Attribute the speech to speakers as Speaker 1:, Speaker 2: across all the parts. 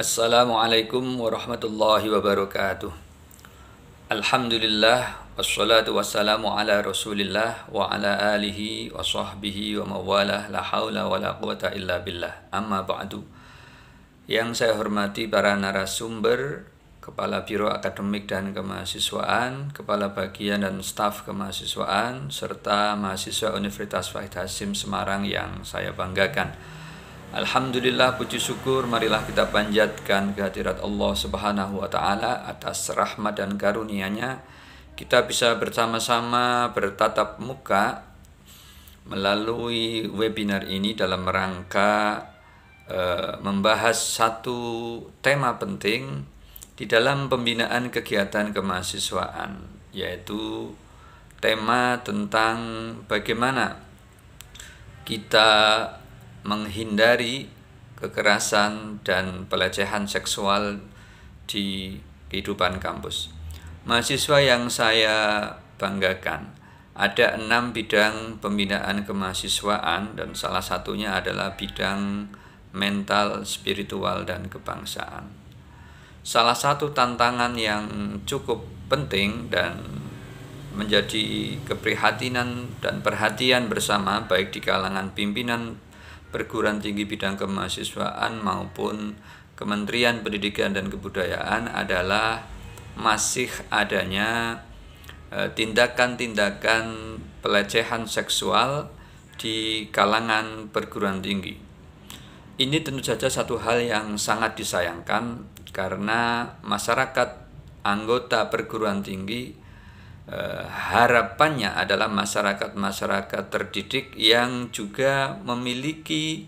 Speaker 1: Assalamualaikum warahmatullahi wabarakatuh Alhamdulillah Wassalatu wassalamu ala rasulillah Wa ala alihi wa sahbihi wa mawalah La hawla wa la quwata illa billah Amma ba'du Yang saya hormati para narasumber Kepala Biro Akademik dan Kemahasiswaan Kepala Bagian dan Staf Kemahasiswaan Serta mahasiswa Universitas Fahid Hasim Semarang yang saya banggakan Alhamdulillah puji syukur marilah kita panjatkan kehadirat Allah Subhanahu wa taala atas rahmat dan karunia-Nya kita bisa bersama-sama bertatap muka melalui webinar ini dalam rangka e, membahas satu tema penting di dalam pembinaan kegiatan kemahasiswaan yaitu tema tentang bagaimana kita menghindari kekerasan dan pelecehan seksual di kehidupan kampus. Mahasiswa yang saya banggakan ada enam bidang pembinaan kemahasiswaan dan salah satunya adalah bidang mental, spiritual, dan kebangsaan. Salah satu tantangan yang cukup penting dan menjadi keprihatinan dan perhatian bersama baik di kalangan pimpinan perguruan tinggi bidang kemahasiswaan maupun Kementerian Pendidikan dan Kebudayaan adalah masih adanya e, tindakan-tindakan pelecehan seksual di kalangan perguruan tinggi. Ini tentu saja satu hal yang sangat disayangkan karena masyarakat anggota perguruan tinggi Eh, harapannya adalah masyarakat-masyarakat terdidik yang juga memiliki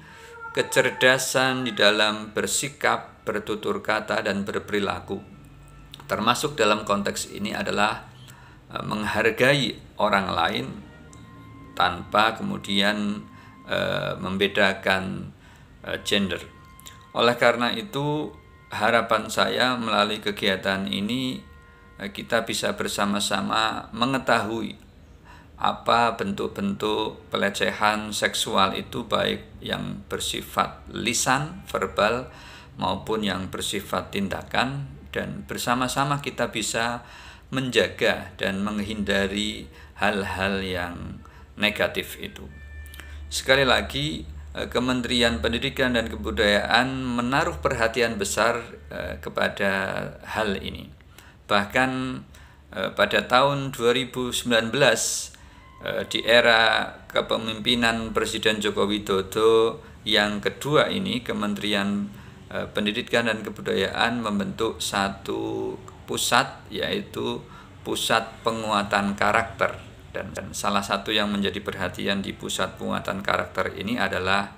Speaker 1: kecerdasan di dalam bersikap, bertutur kata, dan berperilaku. Termasuk dalam konteks ini adalah eh, menghargai orang lain tanpa kemudian eh, membedakan gender. Oleh karena itu, harapan saya melalui kegiatan ini Eh, kita bisa bersama-sama mengetahui apa bentuk-bentuk pelecehan seksual itu baik yang bersifat lisan, verbal maupun yang bersifat tindakan dan bersama-sama kita bisa menjaga dan menghindari hal-hal yang negatif itu. Sekali lagi, eh, Kementerian Pendidikan dan Kebudayaan menaruh perhatian besar eh, kepada hal ini bahkan eh, pada tahun 2019 eh, di era kepemimpinan Presiden Joko Widodo yang kedua ini Kementerian eh, Pendidikan dan Kebudayaan membentuk satu pusat yaitu pusat penguatan karakter dan, dan salah satu yang menjadi perhatian di pusat penguatan karakter ini adalah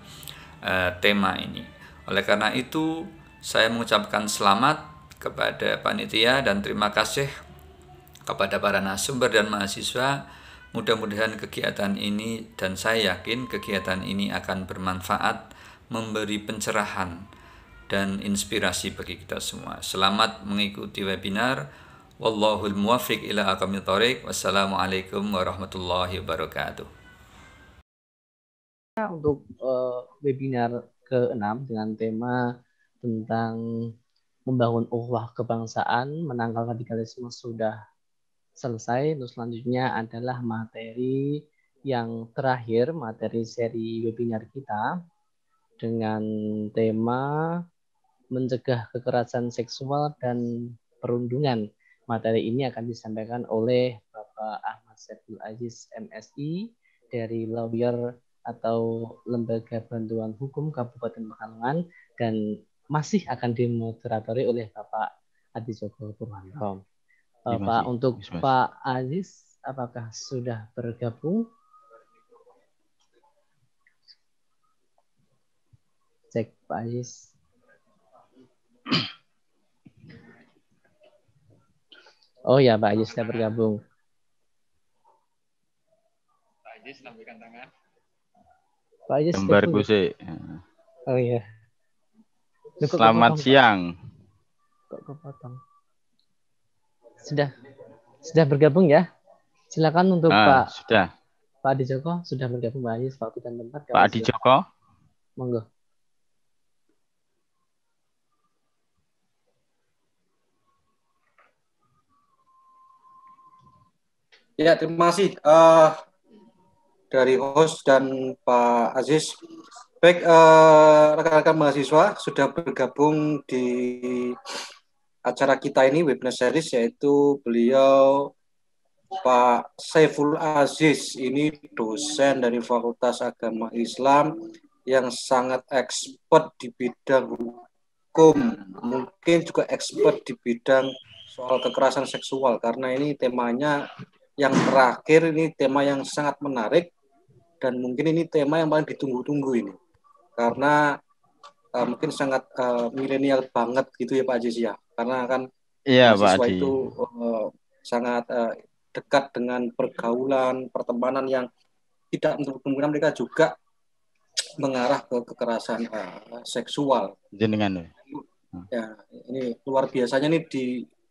Speaker 1: eh, tema ini. Oleh karena itu saya mengucapkan selamat kepada panitia dan terima kasih kepada para narasumber dan mahasiswa. Mudah-mudahan kegiatan ini dan saya yakin kegiatan ini akan bermanfaat, memberi pencerahan dan inspirasi bagi kita semua. Selamat mengikuti webinar. Wallahul muwafiq ila aqwamit thoriq. Wassalamualaikum warahmatullahi wabarakatuh.
Speaker 2: Untuk uh, webinar ke-6 dengan tema tentang membangun uhwah kebangsaan, menangkal radikalisme sudah selesai. Terus selanjutnya adalah materi yang terakhir, materi seri webinar kita dengan tema mencegah kekerasan seksual dan perundungan. Materi ini akan disampaikan oleh Bapak Ahmad Syedul Aziz MSI dari lawyer atau Lembaga Bantuan Hukum Kabupaten Pekalongan dan masih akan dimoderatori oleh Bapak Adi Joko Purwanto.
Speaker 3: Bapak iya. eh, Pak untuk masih. Pak
Speaker 2: Aziz apakah sudah bergabung? Cek Pak Aziz. Oh ya Pak Aziz sudah bergabung.
Speaker 1: Pak Aziz lambaikan tangan.
Speaker 2: Pak Aziz. Gambar Bu Oh iya. Selamat siang. Kok kepotong? Sudah. Sudah bergabung ya? Silakan untuk uh, Pak. Sudah. Pak Adi Joko sudah bergabung Pak Ayus waktu dan tempat. Pak Adi Joko. Monggo.
Speaker 4: Ya, terima kasih uh, dari host dan Pak Aziz. Baik, eh, rekan-rekan uh, mahasiswa sudah bergabung di acara kita ini webinar series yaitu beliau Pak Saiful Aziz ini dosen dari Fakultas Agama Islam yang sangat expert di bidang hukum, mungkin juga expert di bidang soal kekerasan seksual karena ini temanya yang terakhir ini tema yang sangat menarik dan mungkin ini tema yang paling ditunggu-tunggu ini karena uh, mungkin sangat uh, milenial banget gitu ya Pak Aziz ya karena kan
Speaker 3: iya, mahasiswa Pak itu
Speaker 4: uh, sangat uh, dekat dengan pergaulan pertemanan yang tidak untuk kemungkinan mereka juga mengarah ke kekerasan uh, seksual.
Speaker 3: Jenengan ya? Hmm.
Speaker 4: ya. ini luar biasanya nih di,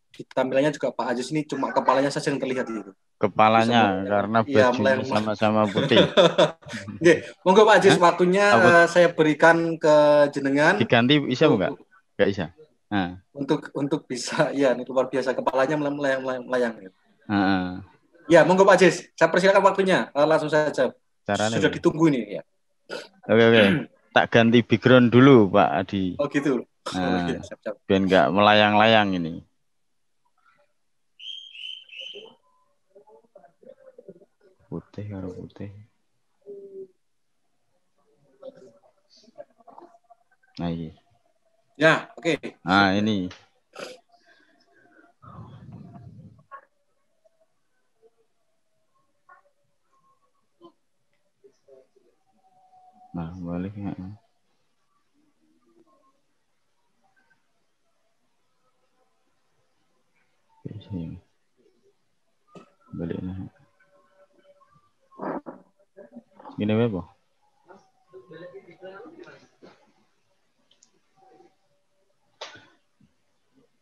Speaker 4: di tampilannya juga Pak Aziz ini cuma kepalanya saja yang terlihat gitu
Speaker 3: kepalanya Bisa, karena iya, bajunya ya, sama-sama putih.
Speaker 4: Oke, monggo Pak Ajis waktunya Apa? Eh, saya berikan ke jenengan.
Speaker 3: Diganti bisa enggak? Enggak bisa. Nah.
Speaker 4: Untuk untuk bisa ya ini luar biasa kepalanya melayang melayang. melayang. Uh. Ya, monggo Pak Jis, saya persilakan waktunya eh, langsung saja. Caranya Sudah ya? ditunggu ini ya.
Speaker 3: Oke oke. Tak ganti background dulu Pak Adi. Oh gitu. Nah, oh, ya, siap, siap. biar nggak melayang-layang ini. putih karo putih. Nah, iya.
Speaker 4: Ya, oke. Okay.
Speaker 3: Nah, ini.
Speaker 2: Nah, baliknya.
Speaker 3: Oke, sini. Balik nah. Gini apa?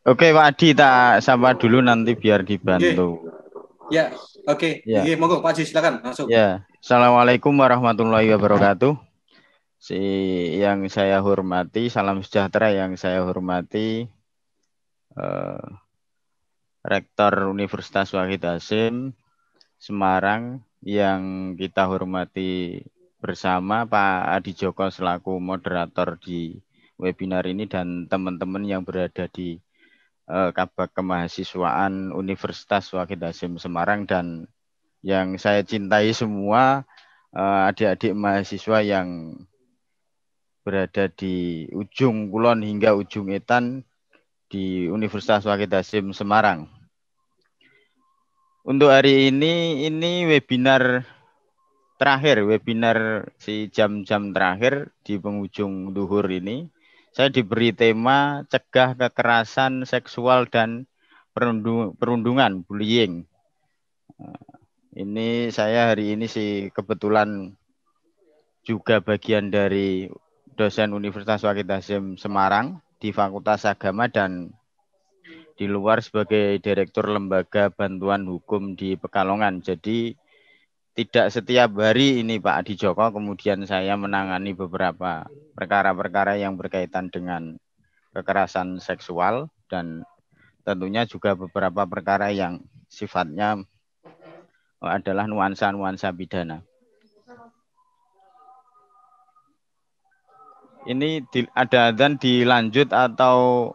Speaker 3: Oke Pak Adi tak sapa dulu nanti biar dibantu.
Speaker 4: Ya, oke. Ya. monggo Pak Adi silakan
Speaker 3: masuk. Ya. Assalamualaikum warahmatullahi wabarakatuh. Si yang saya hormati, salam sejahtera yang saya hormati eh, Rektor Universitas Wahid Hasim Semarang yang kita hormati bersama Pak Adi Joko selaku moderator di webinar ini dan teman-teman yang berada di uh, Kabak Kemahasiswaan Universitas Wahid Hasim Semarang dan yang saya cintai semua eh, adik-adik mahasiswa yang berada di ujung kulon hingga ujung etan di Universitas Wahid Hasim Semarang. Untuk hari ini ini webinar terakhir, webinar si jam-jam terakhir di penghujung duhur ini. Saya diberi tema cegah kekerasan seksual dan perundungan, bullying. Eh, ini saya hari ini sih kebetulan juga bagian dari dosen Universitas Wakil Hasim Semarang di Fakultas Agama dan di luar sebagai direktur lembaga bantuan hukum di Pekalongan. Jadi tidak setiap hari ini Pak Adi Joko kemudian saya menangani beberapa perkara-perkara yang berkaitan dengan kekerasan seksual dan tentunya juga beberapa perkara yang sifatnya adalah nuansa-nuansa pidana. Ini ada dan dilanjut atau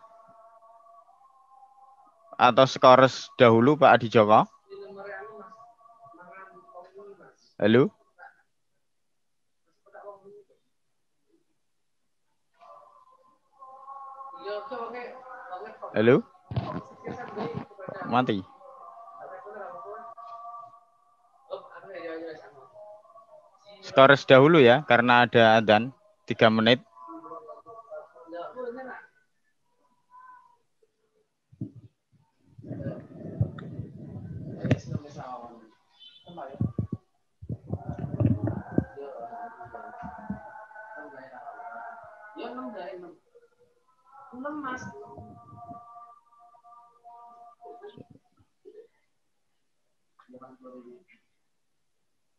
Speaker 3: atau skores dahulu Pak Adi Joko? Halo? Halo? Mati. skores dahulu ya karena ada dan tiga menit.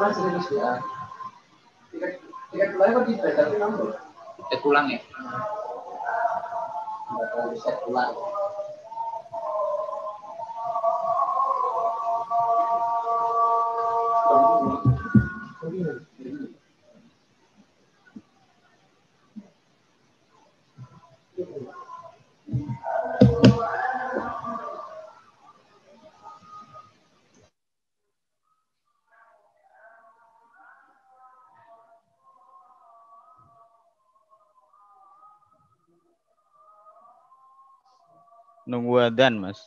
Speaker 2: kemarin sering di ya. Tiket tiket pulang kok tapi nambah. Tiket pulang ya. Tidak terlalu set pulang.
Speaker 3: Thank you. Nunggu adan, Mas.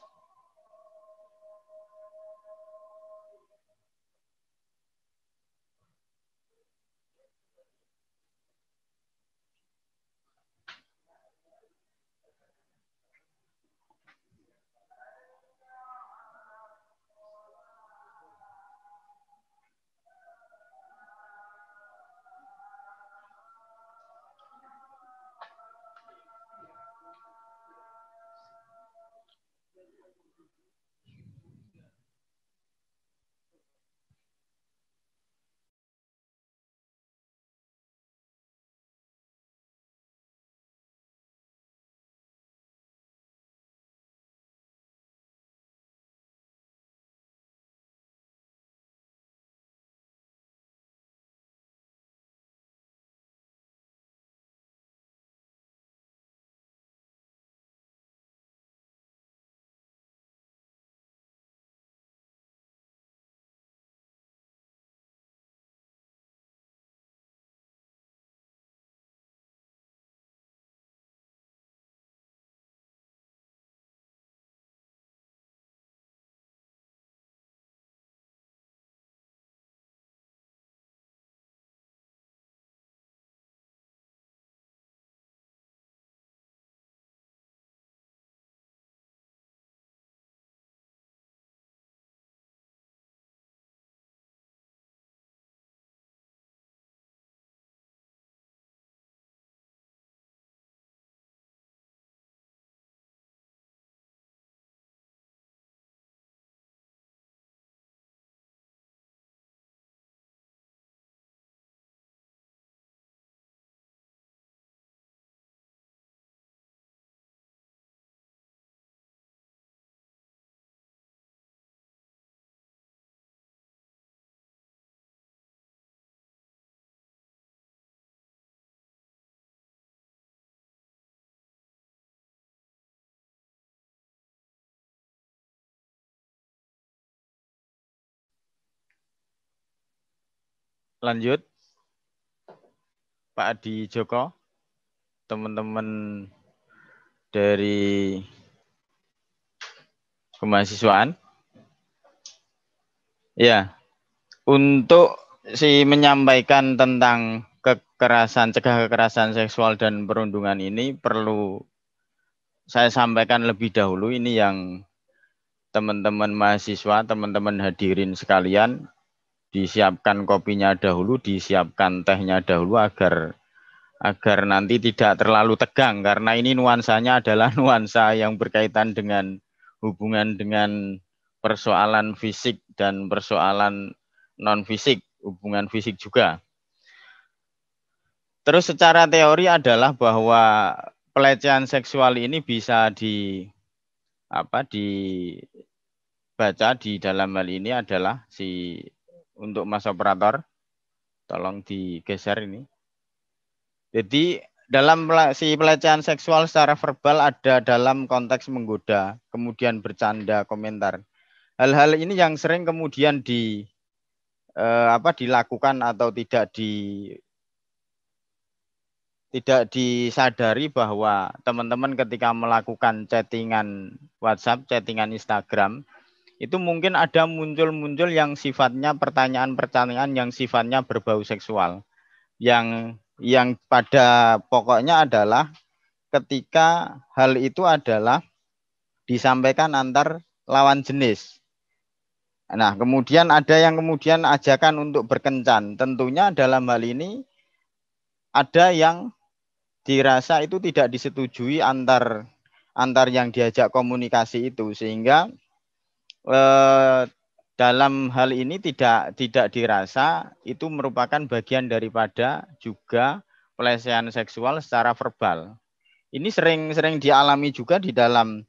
Speaker 3: Lanjut. Pak Adi Joko, teman-teman dari kemahasiswaan. Ya, untuk si menyampaikan tentang kekerasan, cegah kekerasan seksual dan perundungan ini perlu saya sampaikan lebih dahulu ini yang teman-teman mahasiswa, teman-teman hadirin sekalian disiapkan kopinya dahulu, disiapkan tehnya dahulu agar agar nanti tidak terlalu tegang karena ini nuansanya adalah nuansa yang berkaitan dengan hubungan dengan persoalan fisik dan persoalan non fisik, hubungan fisik juga. Terus secara teori adalah bahwa pelecehan seksual ini bisa di apa dibaca di dalam hal ini adalah si untuk mas operator. Tolong digeser ini. Jadi dalam si pelecehan seksual secara verbal ada dalam konteks menggoda, kemudian bercanda, komentar. Hal-hal ini yang sering kemudian di eh, apa dilakukan atau tidak di tidak disadari bahwa teman-teman ketika melakukan chattingan WhatsApp, chattingan Instagram itu mungkin ada muncul-muncul yang sifatnya pertanyaan-pertanyaan yang sifatnya berbau seksual. Yang yang pada pokoknya adalah ketika hal itu adalah disampaikan antar lawan jenis. Nah, kemudian ada yang kemudian ajakan untuk berkencan. Tentunya dalam hal ini ada yang dirasa itu tidak disetujui antar antar yang diajak komunikasi itu sehingga Eh, dalam hal ini tidak tidak dirasa itu merupakan bagian daripada juga pelecehan seksual secara verbal. Ini sering-sering dialami juga di dalam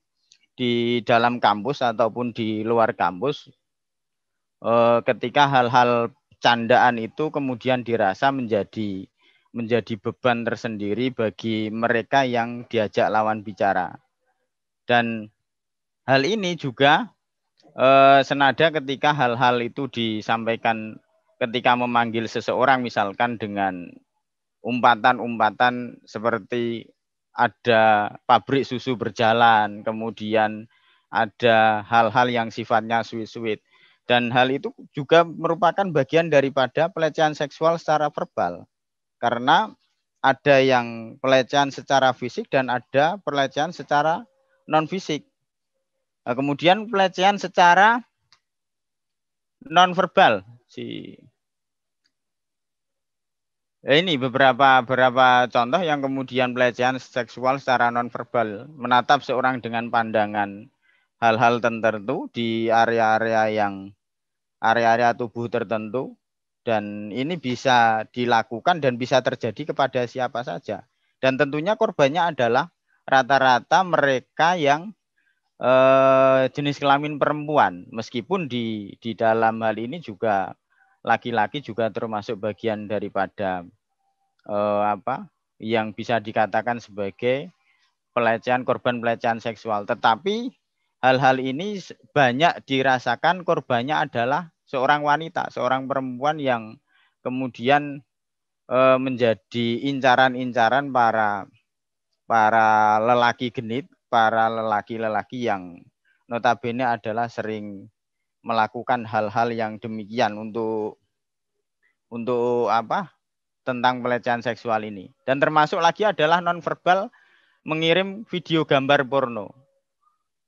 Speaker 3: di dalam kampus ataupun di luar kampus eh, ketika hal-hal candaan itu kemudian dirasa menjadi menjadi beban tersendiri bagi mereka yang diajak lawan bicara. Dan hal ini juga eh, senada ketika hal-hal itu disampaikan ketika memanggil seseorang misalkan dengan umpatan-umpatan seperti ada pabrik susu berjalan, kemudian ada hal-hal yang sifatnya sweet-sweet. Dan hal itu juga merupakan bagian daripada pelecehan seksual secara verbal. Karena ada yang pelecehan secara fisik dan ada pelecehan secara non fisik. Nah, kemudian pelecehan secara nonverbal si ya ini beberapa beberapa contoh yang kemudian pelecehan seksual secara nonverbal menatap seorang dengan pandangan hal-hal tertentu di area-area yang area-area tubuh tertentu dan ini bisa dilakukan dan bisa terjadi kepada siapa saja dan tentunya korbannya adalah rata-rata mereka yang Eh, jenis kelamin perempuan meskipun di di dalam hal ini juga laki-laki juga termasuk bagian daripada eh, apa yang bisa dikatakan sebagai pelecehan korban pelecehan seksual tetapi hal-hal ini banyak dirasakan korbannya adalah seorang wanita seorang perempuan yang kemudian eh, menjadi incaran-incaran para para lelaki genit para lelaki-lelaki yang notabene adalah sering melakukan hal-hal yang demikian untuk untuk apa tentang pelecehan seksual ini dan termasuk lagi adalah nonverbal mengirim video gambar porno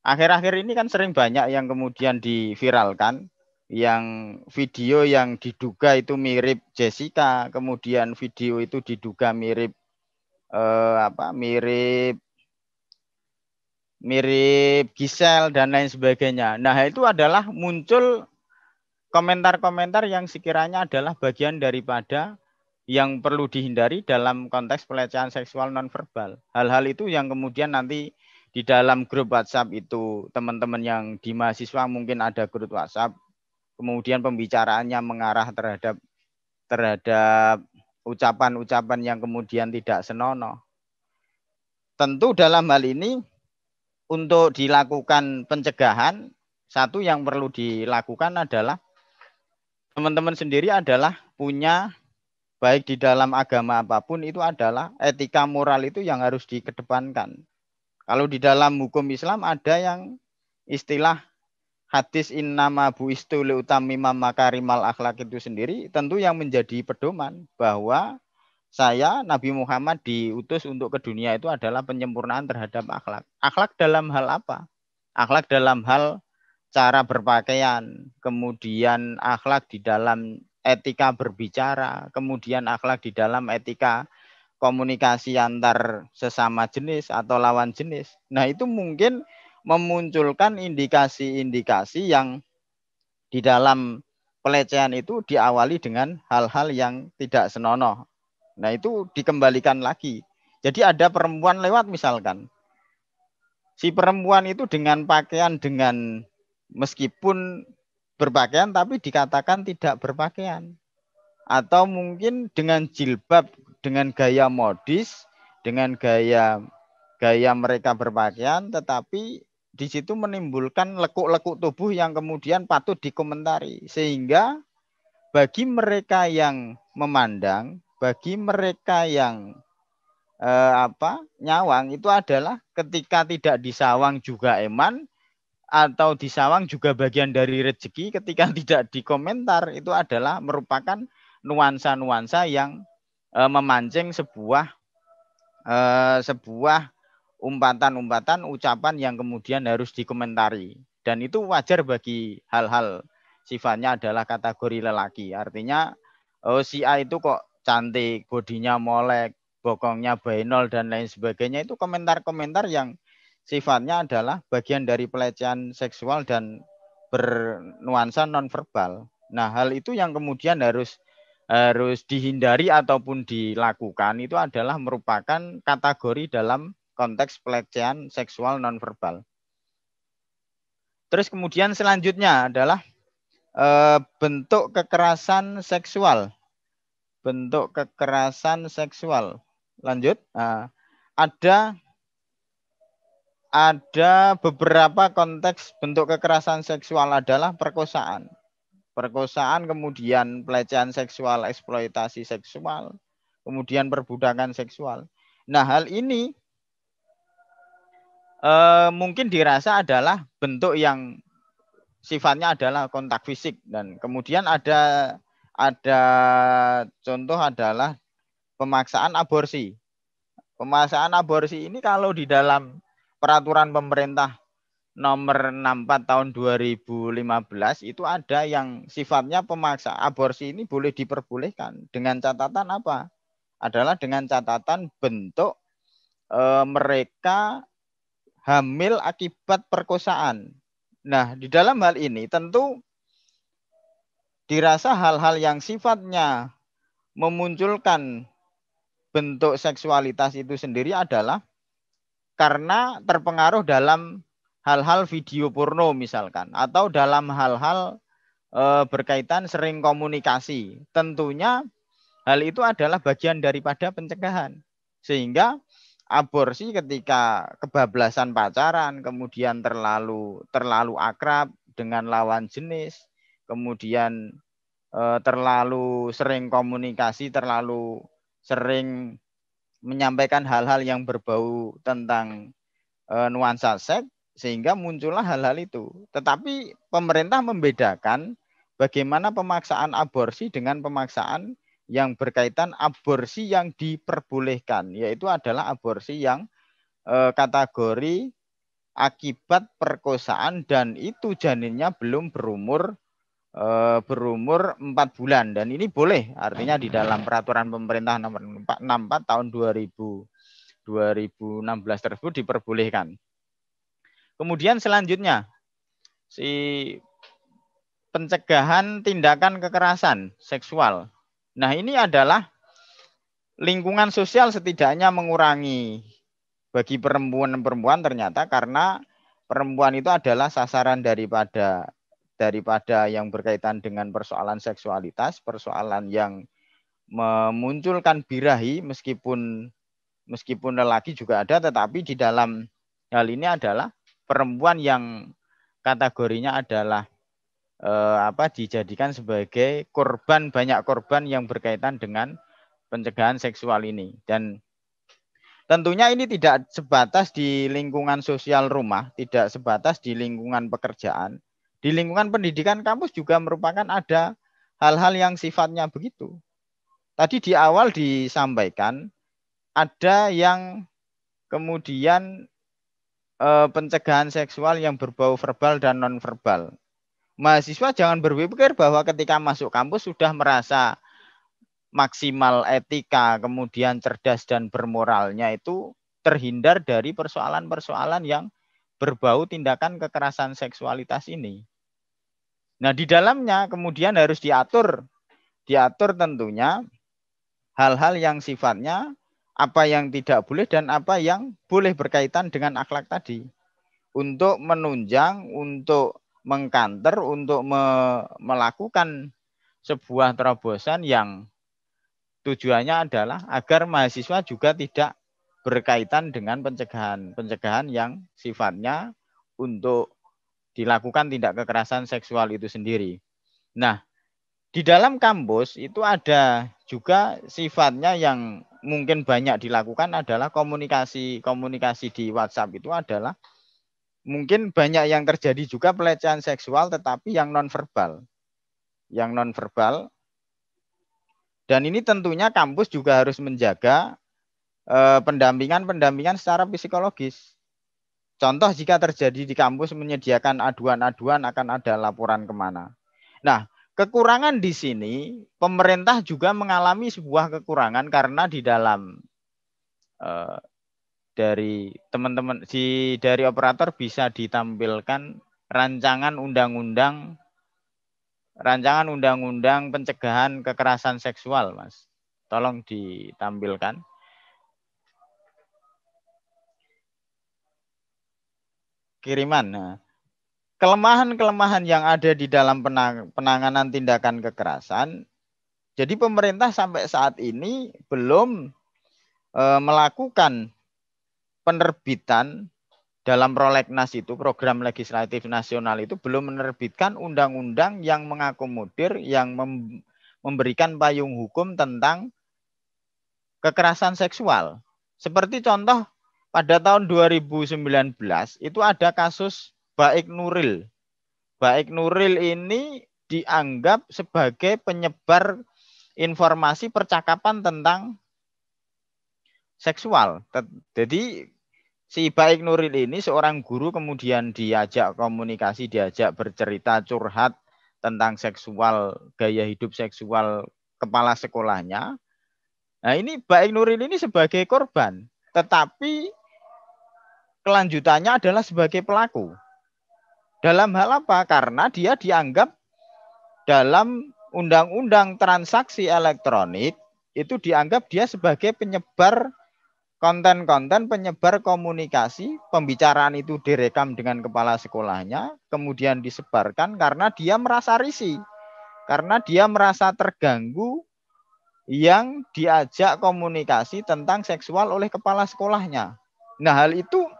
Speaker 3: akhir-akhir ini kan sering banyak yang kemudian diviralkan yang video yang diduga itu mirip Jessica kemudian video itu diduga mirip eh, apa mirip mirip Gisel dan lain sebagainya. Nah, itu adalah muncul komentar-komentar yang sekiranya adalah bagian daripada yang perlu dihindari dalam konteks pelecehan seksual nonverbal. Hal-hal itu yang kemudian nanti di dalam grup WhatsApp itu teman-teman yang di mahasiswa mungkin ada grup WhatsApp, kemudian pembicaraannya mengarah terhadap terhadap ucapan-ucapan yang kemudian tidak senonoh. Tentu dalam hal ini untuk dilakukan pencegahan, satu yang perlu dilakukan adalah teman-teman sendiri adalah punya baik di dalam agama apapun itu adalah etika moral itu yang harus dikedepankan. Kalau di dalam hukum Islam ada yang istilah hadis innama buistu liutami makarimal akhlak itu sendiri tentu yang menjadi pedoman bahwa saya Nabi Muhammad diutus untuk ke dunia itu adalah penyempurnaan terhadap akhlak. Akhlak dalam hal apa? Akhlak dalam hal cara berpakaian, kemudian akhlak di dalam etika berbicara, kemudian akhlak di dalam etika komunikasi antar sesama jenis atau lawan jenis. Nah, itu mungkin memunculkan indikasi-indikasi yang di dalam pelecehan itu diawali dengan hal-hal yang tidak senonoh Nah itu dikembalikan lagi. Jadi ada perempuan lewat misalkan. Si perempuan itu dengan pakaian dengan meskipun berpakaian tapi dikatakan tidak berpakaian. Atau mungkin dengan jilbab, dengan gaya modis, dengan gaya gaya mereka berpakaian tetapi di situ menimbulkan lekuk-lekuk tubuh yang kemudian patut dikomentari sehingga bagi mereka yang memandang bagi mereka yang eh, apa nyawang itu adalah ketika tidak disawang juga eman atau disawang juga bagian dari rezeki ketika tidak dikomentar itu adalah merupakan nuansa-nuansa yang eh, memancing sebuah eh, sebuah umpatan-umpatan ucapan yang kemudian harus dikomentari dan itu wajar bagi hal-hal sifatnya adalah kategori lelaki artinya oh, si A itu kok cantik, bodinya molek, bokongnya bainol dan lain sebagainya itu komentar-komentar yang sifatnya adalah bagian dari pelecehan seksual dan bernuansa nonverbal. Nah, hal itu yang kemudian harus harus dihindari ataupun dilakukan itu adalah merupakan kategori dalam konteks pelecehan seksual nonverbal. Terus kemudian selanjutnya adalah eh, bentuk kekerasan seksual bentuk kekerasan seksual. Lanjut. Nah, ada ada beberapa konteks bentuk kekerasan seksual adalah perkosaan. Perkosaan kemudian pelecehan seksual, eksploitasi seksual, kemudian perbudakan seksual. Nah, hal ini eh, mungkin dirasa adalah bentuk yang sifatnya adalah kontak fisik dan kemudian ada ada contoh adalah pemaksaan aborsi. Pemaksaan aborsi ini kalau di dalam peraturan pemerintah nomor 64 tahun 2015 itu ada yang sifatnya pemaksa aborsi ini boleh diperbolehkan dengan catatan apa? Adalah dengan catatan bentuk e, mereka hamil akibat perkosaan. Nah, di dalam hal ini tentu dirasa hal-hal yang sifatnya memunculkan bentuk seksualitas itu sendiri adalah karena terpengaruh dalam hal-hal video porno misalkan atau dalam hal-hal e, berkaitan sering komunikasi. Tentunya hal itu adalah bagian daripada pencegahan. Sehingga aborsi ketika kebablasan pacaran kemudian terlalu terlalu akrab dengan lawan jenis kemudian eh, terlalu sering komunikasi, terlalu sering menyampaikan hal-hal yang berbau tentang eh, nuansa seks sehingga muncullah hal-hal itu. Tetapi pemerintah membedakan bagaimana pemaksaan aborsi dengan pemaksaan yang berkaitan aborsi yang diperbolehkan, yaitu adalah aborsi yang eh, kategori akibat perkosaan dan itu janinnya belum berumur Eh, berumur 4 bulan dan ini boleh artinya di dalam peraturan pemerintah nomor 64 tahun 2000 2016 tersebut diperbolehkan. Kemudian selanjutnya si pencegahan tindakan kekerasan seksual. Nah, ini adalah lingkungan sosial setidaknya mengurangi bagi perempuan-perempuan ternyata karena perempuan itu adalah sasaran daripada daripada yang berkaitan dengan persoalan seksualitas, persoalan yang memunculkan birahi meskipun meskipun lelaki juga ada tetapi di dalam hal ini adalah perempuan yang kategorinya adalah eh, apa dijadikan sebagai korban banyak korban yang berkaitan dengan pencegahan seksual ini dan tentunya ini tidak sebatas di lingkungan sosial rumah, tidak sebatas di lingkungan pekerjaan di lingkungan pendidikan kampus juga merupakan ada hal-hal yang sifatnya begitu. Tadi di awal disampaikan ada yang kemudian e, pencegahan seksual yang berbau verbal dan nonverbal. Mahasiswa jangan berpikir bahwa ketika masuk kampus sudah merasa maksimal etika, kemudian cerdas dan bermoralnya itu terhindar dari persoalan-persoalan yang berbau tindakan kekerasan seksualitas ini. Nah, di dalamnya kemudian harus diatur diatur tentunya hal-hal yang sifatnya apa yang tidak boleh dan apa yang boleh berkaitan dengan akhlak tadi untuk menunjang, untuk mengkanter, untuk me melakukan sebuah terobosan yang tujuannya adalah agar mahasiswa juga tidak berkaitan dengan pencegahan. Pencegahan yang sifatnya untuk dilakukan tindak kekerasan seksual itu sendiri. Nah, di dalam kampus itu ada juga sifatnya yang mungkin banyak dilakukan adalah komunikasi komunikasi di WhatsApp itu adalah mungkin banyak yang terjadi juga pelecehan seksual tetapi yang nonverbal. Yang nonverbal dan ini tentunya kampus juga harus menjaga Eh, pendampingan-pendampingan secara psikologis. Contoh jika terjadi di kampus menyediakan aduan-aduan akan ada laporan kemana. Nah, kekurangan di sini pemerintah juga mengalami sebuah kekurangan karena di dalam eh, dari teman-teman si dari operator bisa ditampilkan rancangan undang-undang rancangan undang-undang pencegahan kekerasan seksual, Mas. Tolong ditampilkan. kiriman. Nah, kelemahan-kelemahan yang ada di dalam penanganan tindakan kekerasan, jadi pemerintah sampai saat ini belum e, melakukan penerbitan dalam prolegnas itu program legislatif nasional itu belum menerbitkan undang-undang yang mengakomodir yang mem memberikan payung hukum tentang kekerasan seksual. Seperti contoh pada tahun 2019 itu ada kasus Baik Nuril. Baik Nuril ini dianggap sebagai penyebar informasi percakapan tentang seksual. Jadi si Baik Nuril ini seorang guru kemudian diajak komunikasi, diajak bercerita curhat tentang seksual, gaya hidup seksual kepala sekolahnya. Nah ini Baik Nuril ini sebagai korban tetapi kelanjutannya adalah sebagai pelaku. Dalam hal apa? Karena dia dianggap dalam undang-undang transaksi elektronik itu dianggap dia sebagai penyebar konten-konten penyebar komunikasi, pembicaraan itu direkam dengan kepala sekolahnya, kemudian disebarkan karena dia merasa risih. Karena dia merasa terganggu yang diajak komunikasi tentang seksual oleh kepala sekolahnya. Nah, hal itu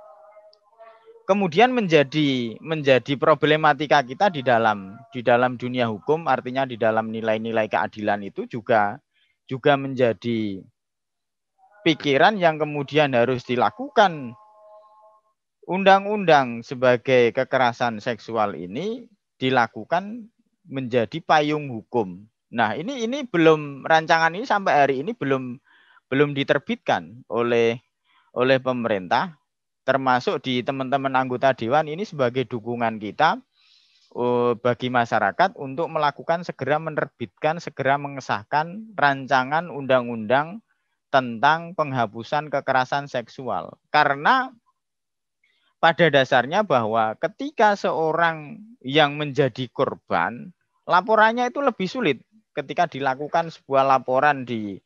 Speaker 3: kemudian menjadi menjadi problematika kita di dalam di dalam dunia hukum, artinya di dalam nilai-nilai keadilan itu juga juga menjadi pikiran yang kemudian harus dilakukan undang-undang sebagai kekerasan seksual ini dilakukan menjadi payung hukum Nah, ini ini belum rancangan ini sampai hari ini belum belum diterbitkan oleh oleh pemerintah termasuk di teman-teman anggota dewan ini sebagai dukungan kita eh, bagi masyarakat untuk melakukan segera menerbitkan segera mengesahkan rancangan undang-undang tentang penghapusan kekerasan seksual karena pada dasarnya bahwa ketika seorang yang menjadi korban laporannya itu lebih sulit ketika dilakukan sebuah laporan di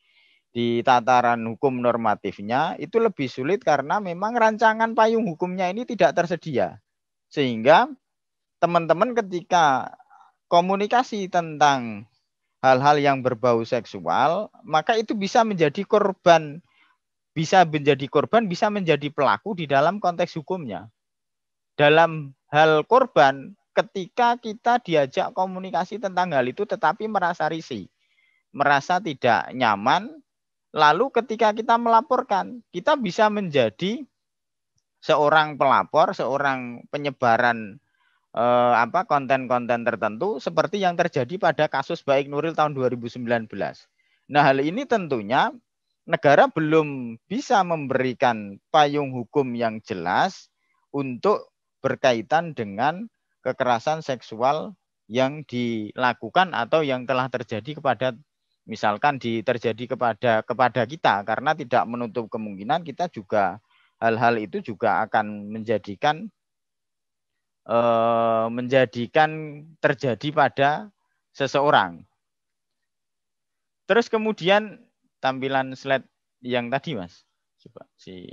Speaker 3: di tataran hukum normatifnya itu lebih sulit karena memang rancangan payung hukumnya ini tidak tersedia. Sehingga teman-teman ketika komunikasi tentang hal-hal yang berbau seksual, maka itu bisa menjadi korban, bisa menjadi korban, bisa menjadi pelaku di dalam konteks hukumnya. Dalam hal korban, ketika kita diajak komunikasi tentang hal itu tetapi merasa risih, merasa tidak nyaman, lalu ketika kita melaporkan, kita bisa menjadi seorang pelapor, seorang penyebaran eh, apa konten-konten tertentu seperti yang terjadi pada kasus baik Nuril tahun 2019. Nah, hal ini tentunya negara belum bisa memberikan payung hukum yang jelas untuk berkaitan dengan kekerasan seksual yang dilakukan atau yang telah terjadi kepada misalkan di, terjadi kepada kepada kita karena tidak menutup kemungkinan kita juga hal-hal itu juga akan menjadikan eh, menjadikan terjadi pada seseorang. Terus kemudian tampilan slide yang tadi Mas. Coba si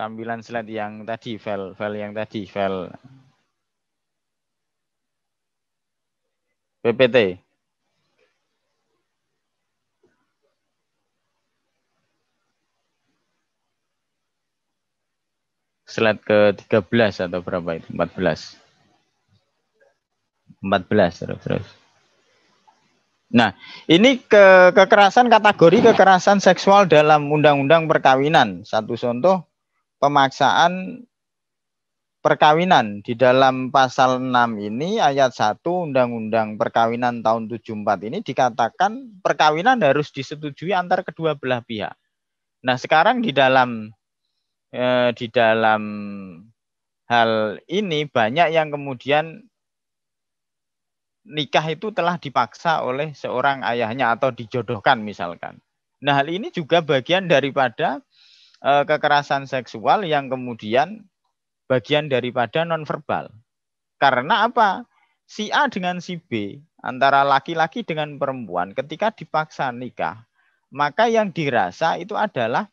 Speaker 3: tampilan slide yang tadi, file file yang tadi, file PPT. Slide ke-13 atau berapa itu? 14. 14 terus terus. Nah, ini ke kekerasan kategori kekerasan seksual dalam undang-undang perkawinan. Satu contoh pemaksaan perkawinan di dalam pasal 6 ini ayat 1 Undang-Undang Perkawinan tahun 74 ini dikatakan perkawinan harus disetujui antar kedua belah pihak. Nah, sekarang di dalam eh, di dalam hal ini banyak yang kemudian nikah itu telah dipaksa oleh seorang ayahnya atau dijodohkan misalkan. Nah, hal ini juga bagian daripada Eh, kekerasan seksual yang kemudian bagian daripada nonverbal. Karena apa? Si A dengan si B antara laki-laki dengan perempuan ketika dipaksa nikah, maka yang dirasa itu adalah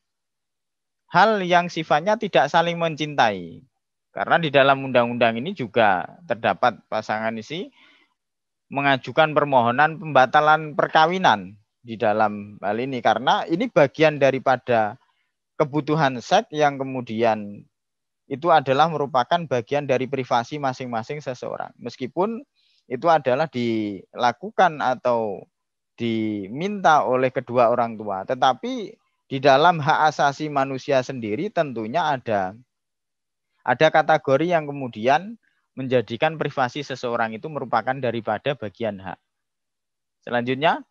Speaker 3: hal yang sifatnya tidak saling mencintai. Karena di dalam undang-undang ini juga terdapat pasangan isi mengajukan permohonan pembatalan perkawinan di dalam hal ini karena ini bagian daripada kebutuhan seks yang kemudian itu adalah merupakan bagian dari privasi masing-masing seseorang. Meskipun itu adalah dilakukan atau diminta oleh kedua orang tua, tetapi di dalam hak asasi manusia sendiri tentunya ada ada kategori yang kemudian menjadikan privasi seseorang itu merupakan daripada bagian hak. Selanjutnya,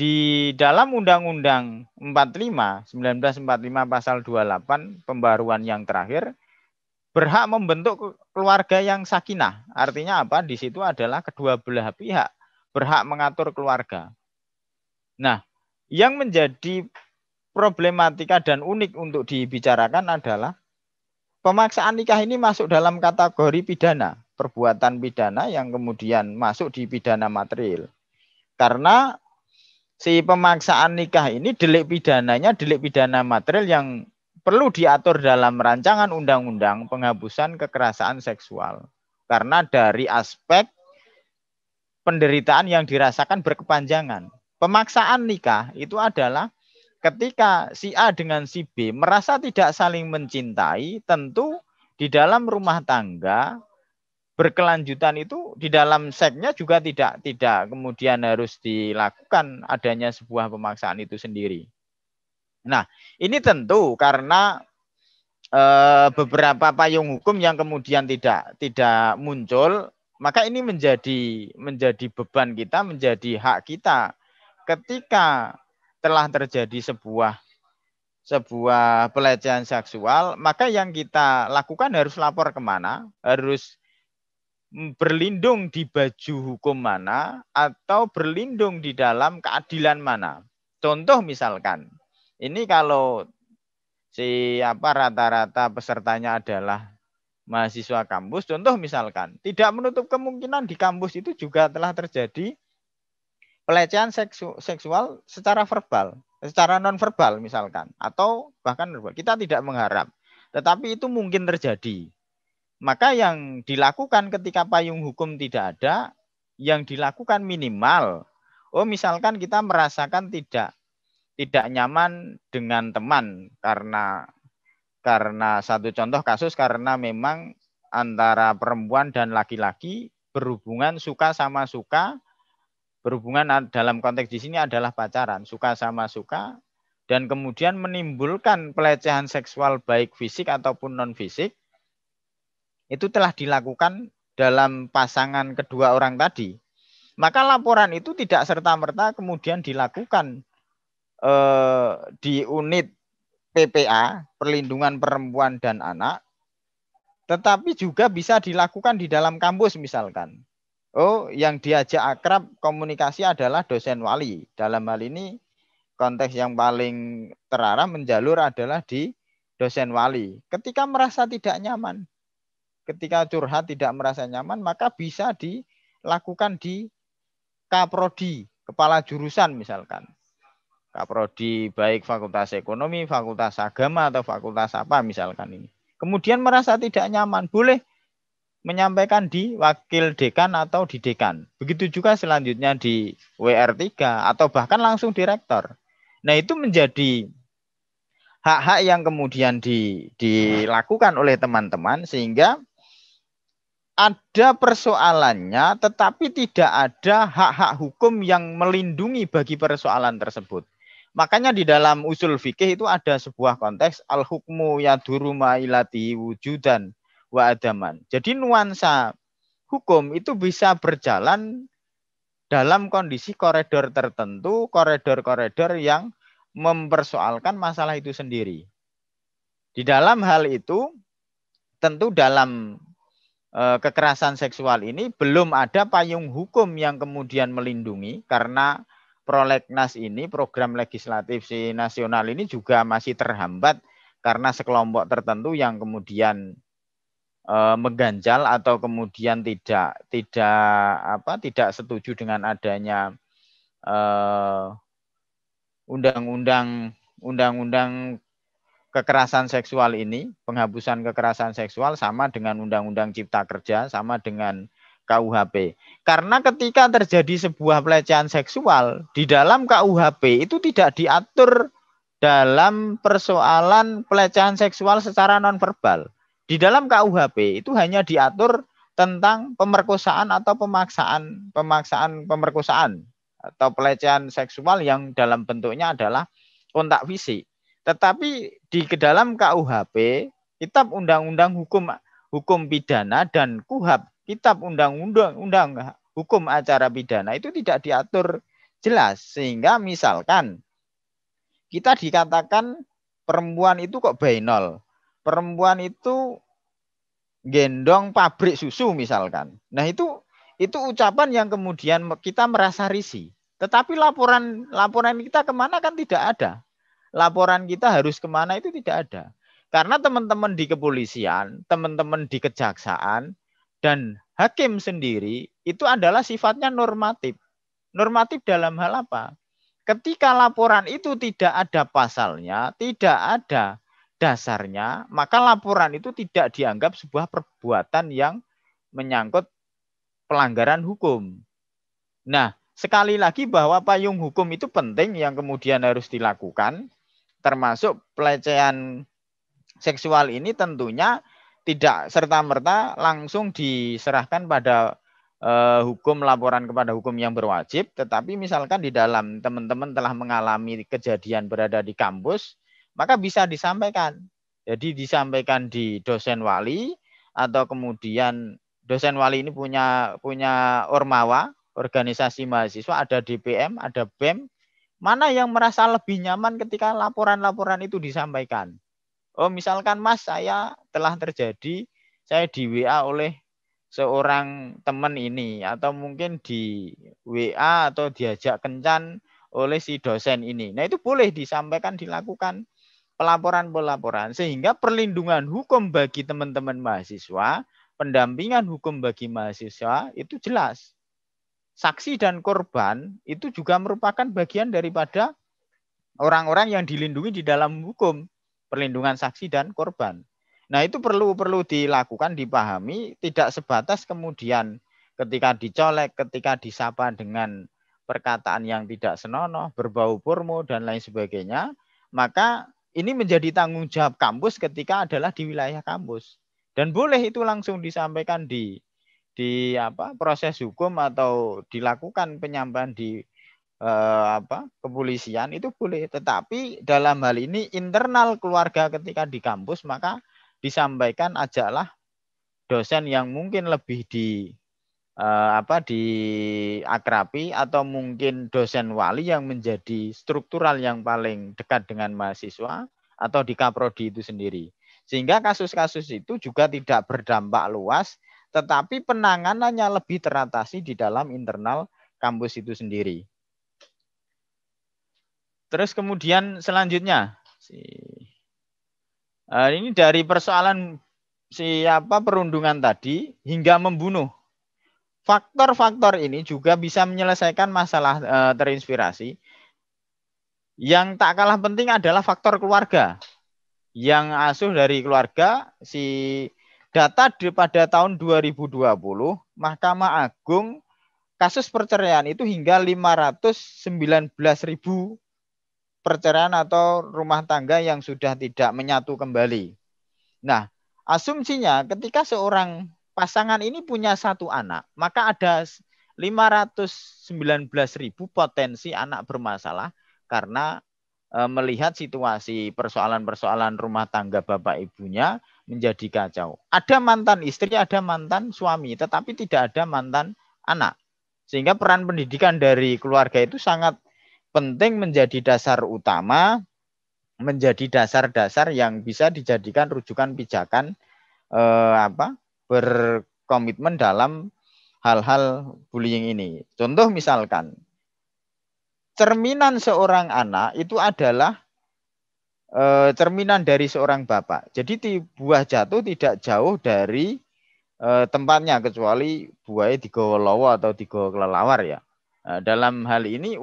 Speaker 3: di dalam Undang-Undang 45 1945 pasal 28 pembaruan yang terakhir berhak membentuk keluarga yang sakinah. Artinya apa? Di situ adalah kedua belah pihak berhak mengatur keluarga. Nah, yang menjadi problematika dan unik untuk dibicarakan adalah pemaksaan nikah ini masuk dalam kategori pidana, perbuatan pidana yang kemudian masuk di pidana material. Karena si pemaksaan nikah ini delik pidananya delik pidana material yang perlu diatur dalam rancangan undang-undang penghapusan kekerasan seksual karena dari aspek penderitaan yang dirasakan berkepanjangan. Pemaksaan nikah itu adalah ketika si A dengan si B merasa tidak saling mencintai, tentu di dalam rumah tangga berkelanjutan itu di dalam seknya juga tidak tidak kemudian harus dilakukan adanya sebuah pemaksaan itu sendiri. Nah, ini tentu karena e, beberapa payung hukum yang kemudian tidak tidak muncul, maka ini menjadi menjadi beban kita, menjadi hak kita ketika telah terjadi sebuah sebuah pelecehan seksual, maka yang kita lakukan harus lapor kemana, harus berlindung di baju hukum mana atau berlindung di dalam keadilan mana. Contoh misalkan, ini kalau si apa rata-rata pesertanya adalah mahasiswa kampus, contoh misalkan, tidak menutup kemungkinan di kampus itu juga telah terjadi pelecehan seksu seksual secara verbal, secara nonverbal misalkan, atau bahkan Kita tidak mengharap, tetapi itu mungkin terjadi. Maka yang dilakukan ketika payung hukum tidak ada, yang dilakukan minimal. Oh, misalkan kita merasakan tidak tidak nyaman dengan teman karena karena satu contoh kasus karena memang antara perempuan dan laki-laki berhubungan suka sama suka berhubungan dalam konteks di sini adalah pacaran suka sama suka dan kemudian menimbulkan pelecehan seksual baik fisik ataupun non fisik itu telah dilakukan dalam pasangan kedua orang tadi, maka laporan itu tidak serta-merta kemudian dilakukan eh, di unit PPA, Perlindungan Perempuan dan Anak, tetapi juga bisa dilakukan di dalam kampus misalkan. Oh, yang diajak akrab komunikasi adalah dosen wali. Dalam hal ini konteks yang paling terarah menjalur adalah di dosen wali. Ketika merasa tidak nyaman, ketika curhat tidak merasa nyaman maka bisa dilakukan di kaprodi kepala jurusan misalkan kaprodi baik fakultas ekonomi fakultas agama atau fakultas apa misalkan ini kemudian merasa tidak nyaman boleh menyampaikan di wakil dekan atau di dekan begitu juga selanjutnya di WR3 atau bahkan langsung direktor nah itu menjadi hak-hak yang kemudian di, dilakukan oleh teman-teman sehingga ada persoalannya tetapi tidak ada hak-hak hukum yang melindungi bagi persoalan tersebut. Makanya di dalam usul fikih itu ada sebuah konteks al-hukmu yaduru ma'ilati wujudan wa adaman. Jadi nuansa hukum itu bisa berjalan dalam kondisi koridor tertentu, koridor-koridor yang mempersoalkan masalah itu sendiri. Di dalam hal itu tentu dalam Eh, kekerasan seksual ini belum ada payung hukum yang kemudian melindungi karena prolegnas ini program legislatif si nasional ini juga masih terhambat karena sekelompok tertentu yang kemudian e, mengganjal atau kemudian tidak tidak apa tidak setuju dengan adanya eh, undang-undang undang-undang kekerasan seksual ini, penghapusan kekerasan seksual sama dengan Undang-Undang Cipta Kerja, sama dengan KUHP. Karena ketika terjadi sebuah pelecehan seksual di dalam KUHP itu tidak diatur dalam persoalan pelecehan seksual secara nonverbal. Di dalam KUHP itu hanya diatur tentang pemerkosaan atau pemaksaan, pemaksaan pemerkosaan atau pelecehan seksual yang dalam bentuknya adalah kontak fisik. Tetapi di ke dalam KUHP, Kitab Undang-Undang Hukum Hukum Pidana dan KUHAP, Kitab Undang-Undang Undang Hukum Acara Pidana itu tidak diatur jelas sehingga misalkan kita dikatakan perempuan itu kok bainol. Perempuan itu gendong pabrik susu misalkan. Nah, itu itu ucapan yang kemudian kita merasa risih. Tetapi laporan laporan kita kemana kan tidak ada laporan kita harus kemana itu tidak ada. Karena teman-teman di kepolisian, teman-teman di kejaksaan, dan hakim sendiri itu adalah sifatnya normatif. Normatif dalam hal apa? Ketika laporan itu tidak ada pasalnya, tidak ada dasarnya, maka laporan itu tidak dianggap sebuah perbuatan yang menyangkut pelanggaran hukum. Nah, sekali lagi bahwa payung hukum itu penting yang kemudian harus dilakukan, termasuk pelecehan seksual ini tentunya tidak serta-merta langsung diserahkan pada eh, hukum laporan kepada hukum yang berwajib, tetapi misalkan di dalam teman-teman telah mengalami kejadian berada di kampus, maka bisa disampaikan. Jadi disampaikan di dosen wali atau kemudian dosen wali ini punya punya ormawa, organisasi mahasiswa, ada DPM, ada BEM, Mana yang merasa lebih nyaman ketika laporan-laporan itu disampaikan? Oh, misalkan Mas, saya telah terjadi, saya di WA oleh seorang teman ini atau mungkin di WA atau diajak kencan oleh si dosen ini. Nah, itu boleh disampaikan dilakukan pelaporan-pelaporan sehingga perlindungan hukum bagi teman-teman mahasiswa, pendampingan hukum bagi mahasiswa itu jelas saksi dan korban itu juga merupakan bagian daripada orang-orang yang dilindungi di dalam hukum perlindungan saksi dan korban. Nah, itu perlu perlu dilakukan dipahami tidak sebatas kemudian ketika dicolek, ketika disapa dengan perkataan yang tidak senonoh, berbau purmo dan lain sebagainya, maka ini menjadi tanggung jawab kampus ketika adalah di wilayah kampus. Dan boleh itu langsung disampaikan di di apa proses hukum atau dilakukan penyampaian di eh, apa kepolisian itu boleh tetapi dalam hal ini internal keluarga ketika di kampus maka disampaikan ajaklah dosen yang mungkin lebih di eh, apa akrapi atau mungkin dosen wali yang menjadi struktural yang paling dekat dengan mahasiswa atau di kaprodi itu sendiri sehingga kasus-kasus itu juga tidak berdampak luas tetapi penanganannya lebih teratasi di dalam internal kampus itu sendiri. Terus kemudian selanjutnya, eh, ini dari persoalan siapa perundungan tadi hingga membunuh. Faktor-faktor ini juga bisa menyelesaikan masalah eh, terinspirasi. Yang tak kalah penting adalah faktor keluarga. Yang asuh dari keluarga, si Data di, pada tahun 2020, Mahkamah Agung kasus perceraian itu hingga 519 ribu perceraian atau rumah tangga yang sudah tidak menyatu kembali. Nah, asumsinya ketika seorang pasangan ini punya satu anak, maka ada 519 ribu potensi anak bermasalah karena e, melihat situasi persoalan-persoalan rumah tangga bapak ibunya menjadi kacau. Ada mantan istri, ada mantan suami, tetapi tidak ada mantan anak. Sehingga peran pendidikan dari keluarga itu sangat penting menjadi dasar utama, menjadi dasar-dasar yang bisa dijadikan rujukan pijakan eh, apa berkomitmen dalam hal-hal bullying ini. Contoh misalkan cerminan seorang anak itu adalah eh, cerminan dari seorang bapak. Jadi buah jatuh tidak jauh dari eh, tempatnya kecuali buahnya digawa lawa atau digawa kelelawar ya. Nah, dalam hal ini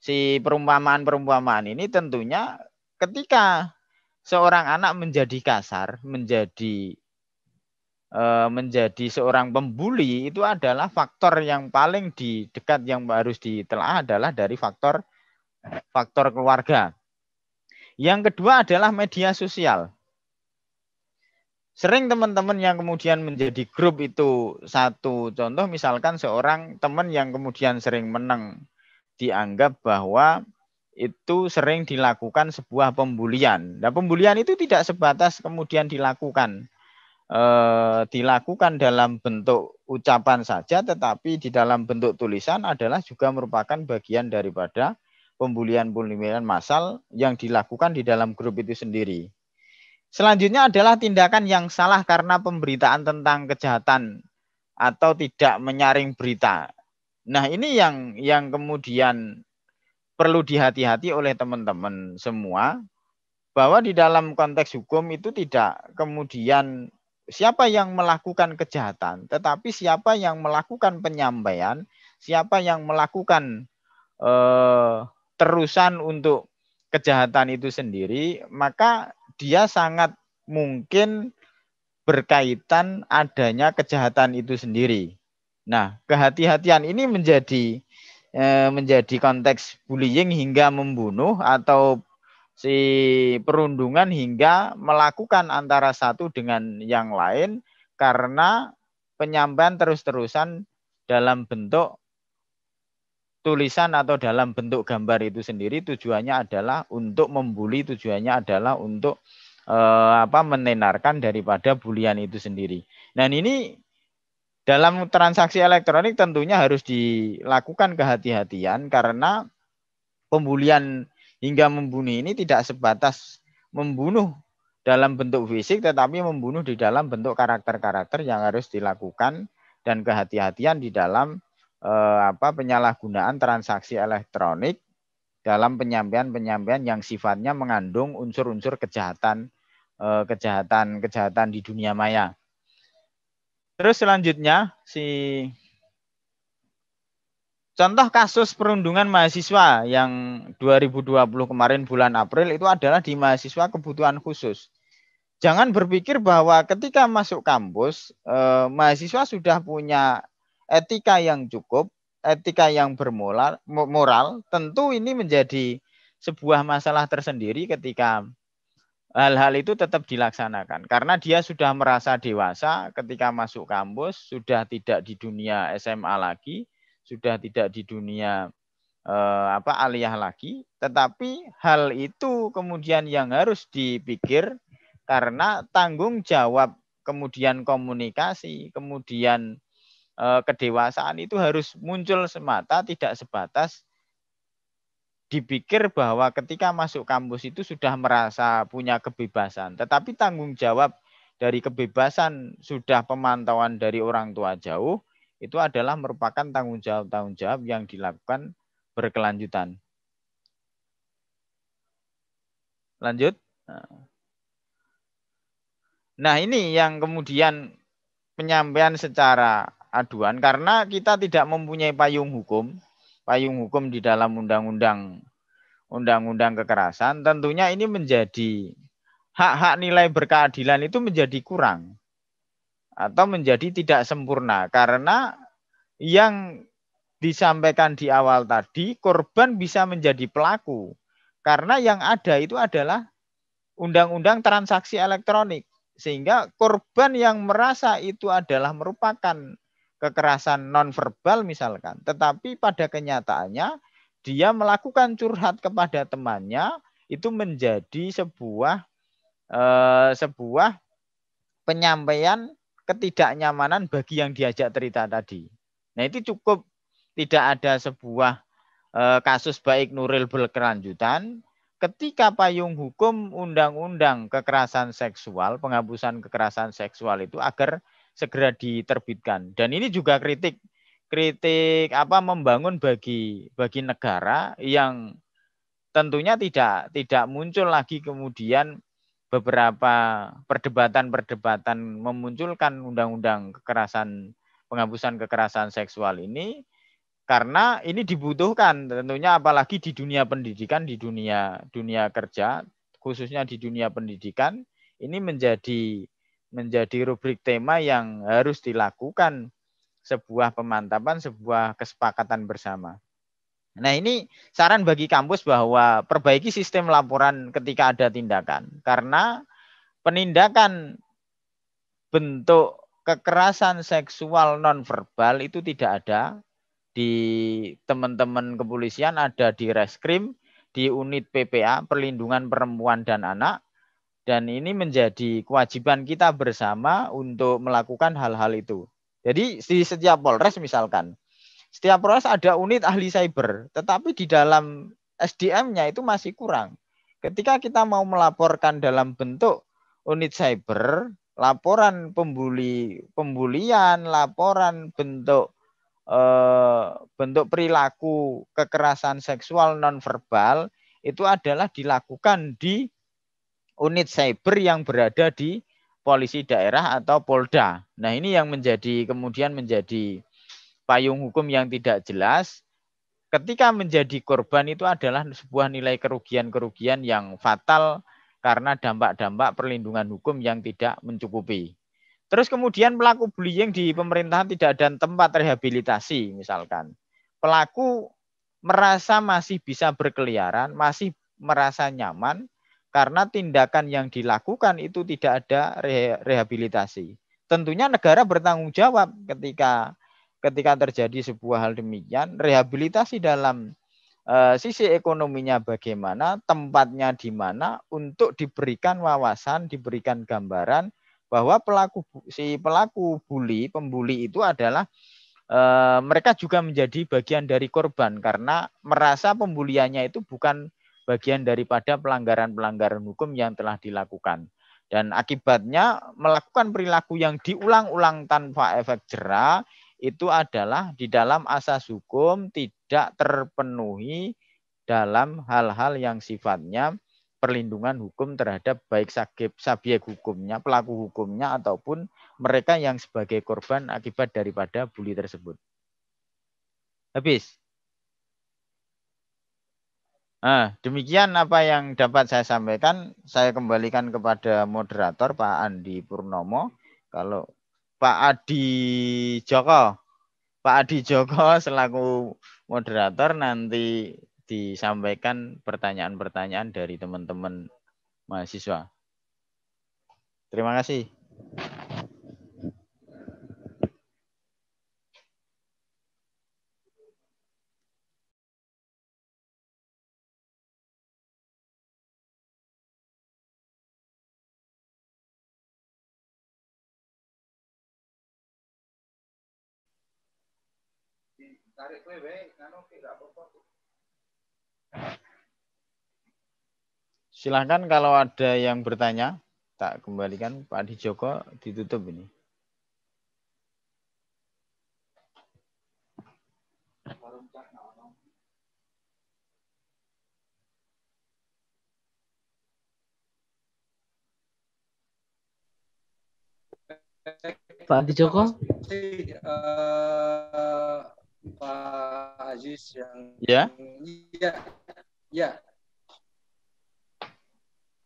Speaker 3: si perumpamaan-perumpamaan ini tentunya ketika seorang anak menjadi kasar, menjadi eh, menjadi seorang pembuli itu adalah faktor yang paling di dekat yang harus ditelaah adalah dari faktor faktor keluarga. Yang kedua adalah media sosial. Sering teman-teman yang kemudian menjadi grup itu satu contoh misalkan seorang teman yang kemudian sering menang dianggap bahwa itu sering dilakukan sebuah pembulian. Nah, pembulian itu tidak sebatas kemudian dilakukan e, dilakukan dalam bentuk ucapan saja tetapi di dalam bentuk tulisan adalah juga merupakan bagian daripada pembulian-pembulian massal yang dilakukan di dalam grup itu sendiri. Selanjutnya adalah tindakan yang salah karena pemberitaan tentang kejahatan atau tidak menyaring berita. Nah, ini yang yang kemudian perlu dihati-hati oleh teman-teman semua bahwa di dalam konteks hukum itu tidak kemudian siapa yang melakukan kejahatan, tetapi siapa yang melakukan penyampaian, siapa yang melakukan eh, terusan untuk kejahatan itu sendiri, maka dia sangat mungkin berkaitan adanya kejahatan itu sendiri. Nah, kehati-hatian ini menjadi eh, menjadi konteks bullying hingga membunuh atau si perundungan hingga melakukan antara satu dengan yang lain karena penyampaian terus-terusan dalam bentuk tulisan atau dalam bentuk gambar itu sendiri tujuannya adalah untuk membuli tujuannya adalah untuk eh, apa menenarkan daripada bulian itu sendiri dan ini dalam transaksi elektronik tentunya harus dilakukan kehati-hatian karena pembulian hingga membunuh ini tidak sebatas membunuh dalam bentuk fisik tetapi membunuh di dalam bentuk karakter-karakter yang harus dilakukan dan kehati-hatian di dalam eh, apa penyalahgunaan transaksi elektronik dalam penyampaian-penyampaian yang sifatnya mengandung unsur-unsur kejahatan eh, kejahatan kejahatan di dunia maya. Terus selanjutnya si contoh kasus perundungan mahasiswa yang 2020 kemarin bulan April itu adalah di mahasiswa kebutuhan khusus. Jangan berpikir bahwa ketika masuk kampus eh, mahasiswa sudah punya etika yang cukup, etika yang bermoral, moral, tentu ini menjadi sebuah masalah tersendiri ketika hal-hal itu tetap dilaksanakan karena dia sudah merasa dewasa ketika masuk kampus, sudah tidak di dunia SMA lagi, sudah tidak di dunia eh, apa aliyah lagi, tetapi hal itu kemudian yang harus dipikir karena tanggung jawab kemudian komunikasi, kemudian Eh, kedewasaan itu harus muncul semata tidak sebatas dipikir bahwa ketika masuk kampus itu sudah merasa punya kebebasan, tetapi tanggung jawab dari kebebasan sudah pemantauan dari orang tua jauh itu adalah merupakan tanggung jawab tanggung jawab yang dilakukan berkelanjutan. Lanjut. Nah, ini yang kemudian penyampaian secara aduan karena kita tidak mempunyai payung hukum, payung hukum di dalam undang-undang undang-undang kekerasan, tentunya ini menjadi hak-hak nilai berkeadilan itu menjadi kurang atau menjadi tidak sempurna karena yang disampaikan di awal tadi korban bisa menjadi pelaku karena yang ada itu adalah undang-undang transaksi elektronik sehingga korban yang merasa itu adalah merupakan kekerasan nonverbal misalkan, tetapi pada kenyataannya dia melakukan curhat kepada temannya itu menjadi sebuah eh, sebuah penyampaian ketidaknyamanan bagi yang diajak cerita tadi. Nah itu cukup tidak ada sebuah eh, kasus baik Nuril berkelanjutan ketika payung hukum undang-undang kekerasan seksual, penghapusan kekerasan seksual itu agar segera diterbitkan. Dan ini juga kritik kritik apa membangun bagi bagi negara yang tentunya tidak tidak muncul lagi kemudian beberapa perdebatan-perdebatan memunculkan undang-undang kekerasan penghapusan kekerasan seksual ini karena ini dibutuhkan tentunya apalagi di dunia pendidikan di dunia dunia kerja khususnya di dunia pendidikan ini menjadi menjadi rubrik tema yang harus dilakukan sebuah pemantapan, sebuah kesepakatan bersama. Nah ini saran bagi kampus bahwa perbaiki sistem laporan ketika ada tindakan. Karena penindakan bentuk kekerasan seksual nonverbal itu tidak ada di teman-teman kepolisian, ada di reskrim, di unit PPA, perlindungan perempuan dan anak, dan ini menjadi kewajiban kita bersama untuk melakukan hal-hal itu. Jadi di setiap Polres misalkan, setiap Polres ada unit ahli cyber, tetapi di dalam SDM-nya itu masih kurang. Ketika kita mau melaporkan dalam bentuk unit cyber, laporan pembuli pembulian, laporan bentuk eh, bentuk perilaku kekerasan seksual non verbal itu adalah dilakukan di unit cyber yang berada di polisi daerah atau polda. Nah, ini yang menjadi kemudian menjadi payung hukum yang tidak jelas. Ketika menjadi korban itu adalah sebuah nilai kerugian-kerugian yang fatal karena dampak-dampak perlindungan hukum yang tidak mencukupi. Terus kemudian pelaku bullying di pemerintahan tidak ada tempat rehabilitasi misalkan. Pelaku merasa masih bisa berkeliaran, masih merasa nyaman, karena tindakan yang dilakukan itu tidak ada rehabilitasi. Tentunya negara bertanggung jawab ketika ketika terjadi sebuah hal demikian, rehabilitasi dalam e, sisi ekonominya bagaimana, tempatnya di mana untuk diberikan wawasan, diberikan gambaran bahwa pelaku si pelaku bully, pembuli itu adalah e, mereka juga menjadi bagian dari korban karena merasa pembuliannya itu bukan bagian daripada pelanggaran-pelanggaran hukum yang telah dilakukan. Dan akibatnya melakukan perilaku yang diulang-ulang tanpa efek jerah itu adalah di dalam asas hukum tidak terpenuhi dalam hal-hal yang sifatnya perlindungan hukum terhadap baik sakib, subjek hukumnya, pelaku hukumnya, ataupun mereka yang sebagai korban akibat daripada bully tersebut. Habis. Nah, demikian apa yang dapat saya sampaikan. Saya kembalikan kepada moderator Pak Andi Purnomo. Kalau Pak Adi Joko, Pak Adi Joko selaku moderator nanti disampaikan pertanyaan-pertanyaan dari teman-teman mahasiswa. Terima kasih. silahkan kalau ada yang bertanya tak kembalikan Pak Adi Joko ditutup ini
Speaker 2: Pak Adi Joko?
Speaker 4: Aziz yang ya. ya ya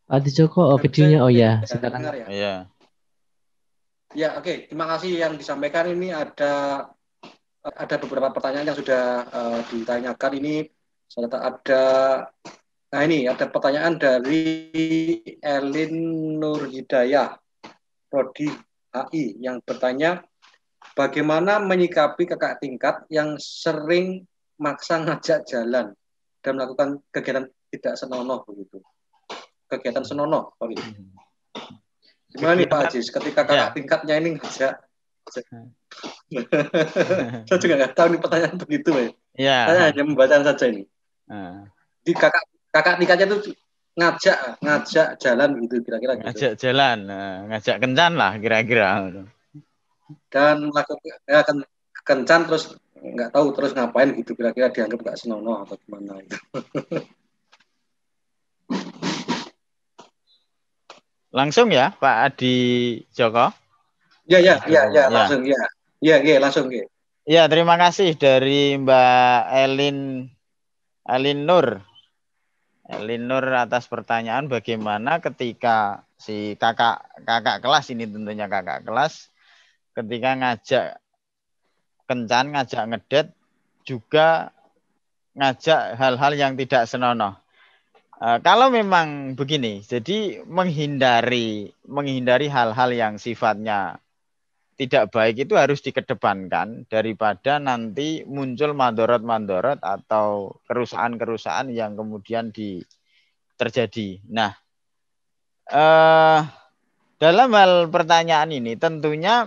Speaker 2: Adi Joko oh, videonya oh iya. ya,
Speaker 3: Ya,
Speaker 4: ya oke, okay. terima kasih yang disampaikan ini ada ada beberapa pertanyaan yang sudah uh, ditanyakan ini ada nah ini ada pertanyaan dari Elin Nur Hidayah Prodi AI yang bertanya bagaimana menyikapi kakak tingkat yang sering maksa ngajak jalan dan melakukan kegiatan tidak senonoh begitu. Kegiatan senonoh, sorry. Gimana nih Pak Ajis, ketika kakak ya. tingkatnya ini ngajak hmm. saya juga nggak tahu nih pertanyaan begitu ya.
Speaker 3: ya. Saya hanya
Speaker 4: membaca saja ini. Uh. Di kakak kakak tingkatnya tuh ngajak ngajak jalan gitu kira-kira. Gitu. Ngajak
Speaker 3: jalan, eh, ngajak kencan lah kira-kira.
Speaker 4: Dan melakukan ya, kencan terus nggak tahu terus ngapain gitu kira-kira dianggap nggak senonoh atau gimana itu.
Speaker 3: Langsung ya Pak Adi Joko. Ya ya ya ya langsung ya.
Speaker 4: Ya ya langsung ya.
Speaker 3: Ya terima kasih dari Mbak Elin Elin Nur. Elin Nur atas pertanyaan bagaimana ketika si kakak kakak kelas ini tentunya kakak kelas ketika ngajak kencan ngajak ngedet juga ngajak hal-hal yang tidak senonoh Uh, kalau memang begini, jadi menghindari menghindari hal-hal yang sifatnya tidak baik itu harus dikedepankan daripada nanti muncul mandorot-mandorot atau kerusakan-kerusakan yang kemudian di, terjadi. Nah, eh, dalam hal pertanyaan ini tentunya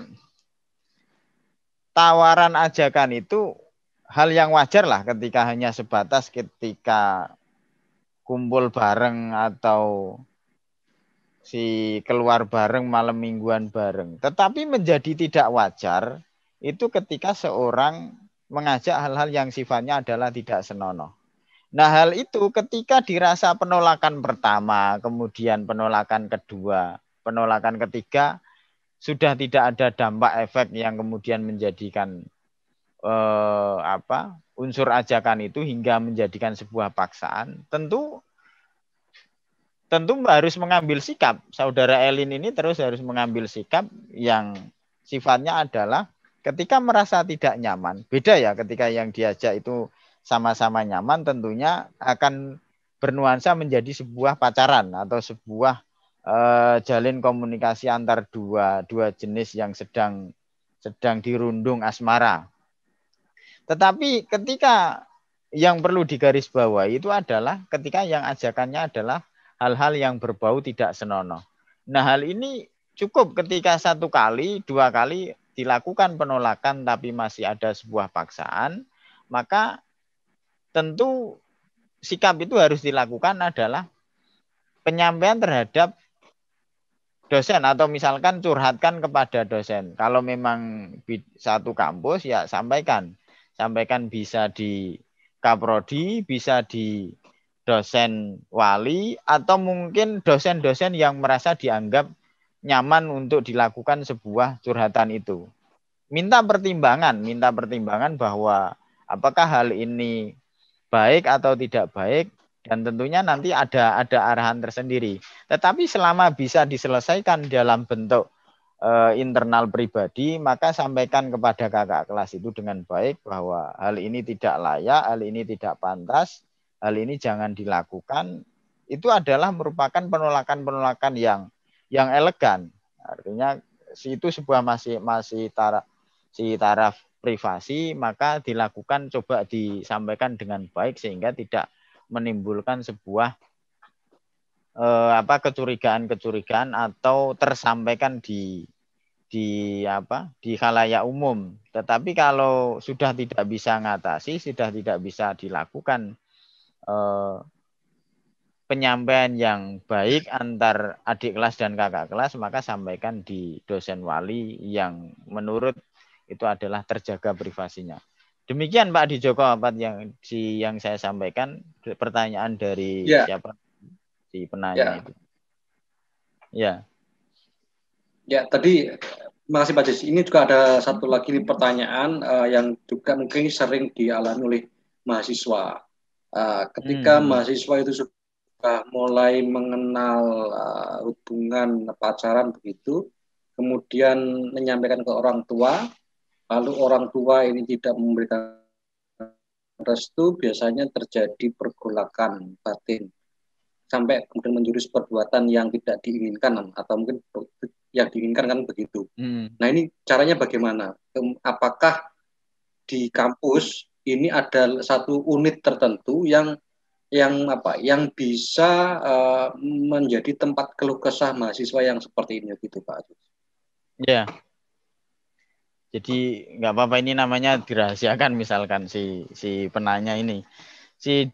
Speaker 3: tawaran ajakan itu hal yang wajar lah ketika hanya sebatas ketika kumpul bareng atau si keluar bareng malam mingguan bareng. Tetapi menjadi tidak wajar itu ketika seorang mengajak hal-hal yang sifatnya adalah tidak senonoh. Nah hal itu ketika dirasa penolakan pertama, kemudian penolakan kedua, penolakan ketiga, sudah tidak ada dampak efek yang kemudian menjadikan eh, apa unsur ajakan itu hingga menjadikan sebuah paksaan, tentu tentu harus mengambil sikap. Saudara Elin ini terus harus mengambil sikap yang sifatnya adalah ketika merasa tidak nyaman. Beda ya ketika yang diajak itu sama-sama nyaman tentunya akan bernuansa menjadi sebuah pacaran atau sebuah Eh, jalin komunikasi antar dua dua jenis yang sedang sedang dirundung asmara. Tetapi ketika yang perlu digarisbawahi itu adalah ketika yang ajakannya adalah hal-hal yang berbau tidak senonoh. Nah hal ini cukup ketika satu kali, dua kali dilakukan penolakan tapi masih ada sebuah paksaan, maka tentu sikap itu harus dilakukan adalah penyampaian terhadap dosen atau misalkan curhatkan kepada dosen. Kalau memang satu kampus ya sampaikan. Sampaikan bisa di kaprodi, bisa di dosen wali atau mungkin dosen-dosen yang merasa dianggap nyaman untuk dilakukan sebuah curhatan itu. Minta pertimbangan, minta pertimbangan bahwa apakah hal ini baik atau tidak baik dan tentunya nanti ada ada arahan tersendiri. Tetapi selama bisa diselesaikan dalam bentuk e, internal pribadi, maka sampaikan kepada kakak kelas itu dengan baik bahwa hal ini tidak layak, hal ini tidak pantas, hal ini jangan dilakukan. Itu adalah merupakan penolakan-penolakan yang yang elegan. Artinya itu sebuah masih masih taraf si taraf privasi maka dilakukan coba disampaikan dengan baik sehingga tidak menimbulkan sebuah eh, apa kecurigaan-kecurigaan atau tersampaikan di di apa di khalayak umum. Tetapi kalau sudah tidak bisa ngatasi, sudah tidak bisa dilakukan eh, penyampaian yang baik antar adik kelas dan kakak kelas, maka sampaikan di dosen wali yang menurut itu adalah terjaga privasinya. Demikian Pak di Joko apa yang si yang saya sampaikan pertanyaan dari ya. siapa si penanya ya. itu. Ya.
Speaker 4: Ya, tadi makasih Pak Jesse. Ini juga ada satu lagi pertanyaan uh, yang juga mungkin sering dialami oleh mahasiswa. Uh, ketika hmm. mahasiswa itu sudah mulai mengenal uh, hubungan pacaran begitu, kemudian menyampaikan ke orang tua, lalu orang tua ini tidak memberikan restu, biasanya terjadi pergolakan batin sampai kemudian menjurus perbuatan yang tidak diinginkan atau mungkin yang diinginkan kan begitu. Hmm. Nah ini caranya bagaimana? Apakah di kampus ini ada satu unit tertentu yang yang apa yang bisa uh, menjadi tempat keluh kesah mahasiswa yang seperti ini gitu Pak?
Speaker 3: Ya, jadi nggak apa-apa ini namanya dirahasiakan misalkan si si penanya ini. Si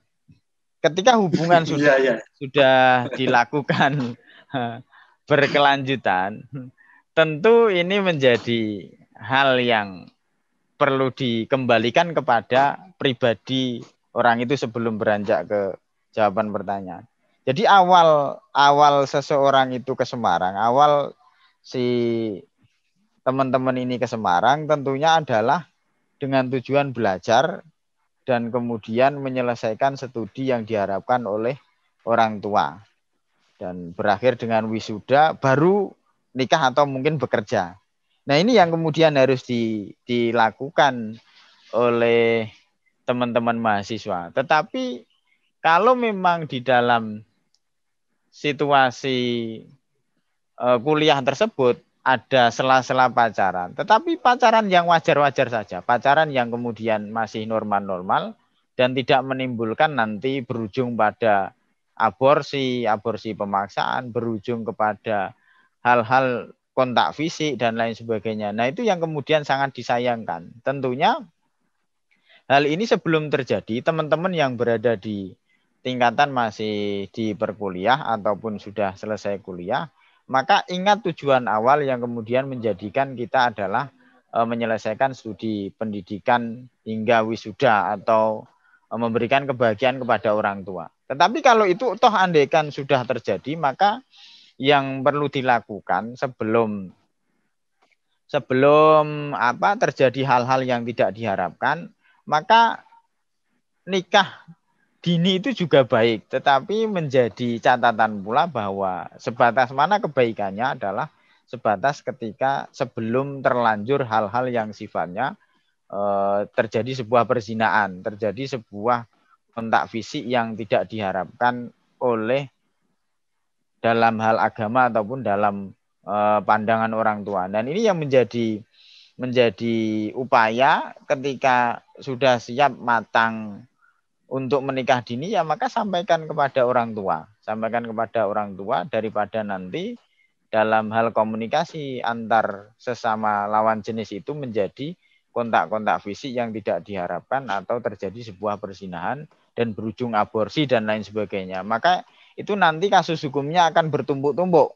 Speaker 3: ketika hubungan iya, sudah yeah, yeah. sudah dilakukan berkelanjutan, tentu ini menjadi hal yang perlu dikembalikan kepada pribadi orang itu sebelum beranjak ke jawaban pertanyaan. Jadi awal awal seseorang itu ke Semarang, awal si teman-teman ini ke Semarang tentunya adalah dengan tujuan belajar dan kemudian menyelesaikan studi yang diharapkan oleh orang tua dan berakhir dengan wisuda baru nikah atau mungkin bekerja. Nah ini yang kemudian harus di, dilakukan oleh teman-teman mahasiswa. Tetapi kalau memang di dalam situasi eh, kuliah tersebut ada sela-sela pacaran. Tetapi pacaran yang wajar-wajar saja, pacaran yang kemudian masih normal-normal dan tidak menimbulkan nanti berujung pada aborsi, aborsi pemaksaan, berujung kepada hal-hal kontak fisik dan lain sebagainya. Nah, itu yang kemudian sangat disayangkan. Tentunya hal ini sebelum terjadi, teman-teman yang berada di tingkatan masih di perkuliah ataupun sudah selesai kuliah maka ingat tujuan awal yang kemudian menjadikan kita adalah e, menyelesaikan studi pendidikan hingga wisuda atau e, memberikan kebahagiaan kepada orang tua. Tetapi kalau itu toh andaikan sudah terjadi, maka yang perlu dilakukan sebelum sebelum apa terjadi hal-hal yang tidak diharapkan, maka nikah dini itu juga baik, tetapi menjadi catatan pula bahwa sebatas mana kebaikannya adalah sebatas ketika sebelum terlanjur hal-hal yang sifatnya eh, terjadi sebuah perzinaan, terjadi sebuah kontak fisik yang tidak diharapkan oleh dalam hal agama ataupun dalam eh, pandangan orang tua. Dan ini yang menjadi menjadi upaya ketika sudah siap matang untuk menikah dini ya maka sampaikan kepada orang tua, sampaikan kepada orang tua daripada nanti dalam hal komunikasi antar sesama lawan jenis itu menjadi kontak-kontak fisik yang tidak diharapkan atau terjadi sebuah persinahan dan berujung aborsi dan lain sebagainya. Maka itu nanti kasus hukumnya akan bertumbuk tumbuk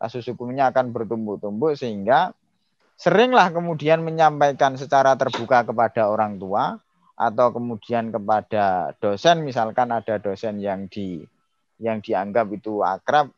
Speaker 3: Kasus hukumnya akan bertumbuk tumbuk sehingga seringlah kemudian menyampaikan secara terbuka kepada orang tua atau kemudian kepada dosen misalkan ada dosen yang di yang dianggap itu akrab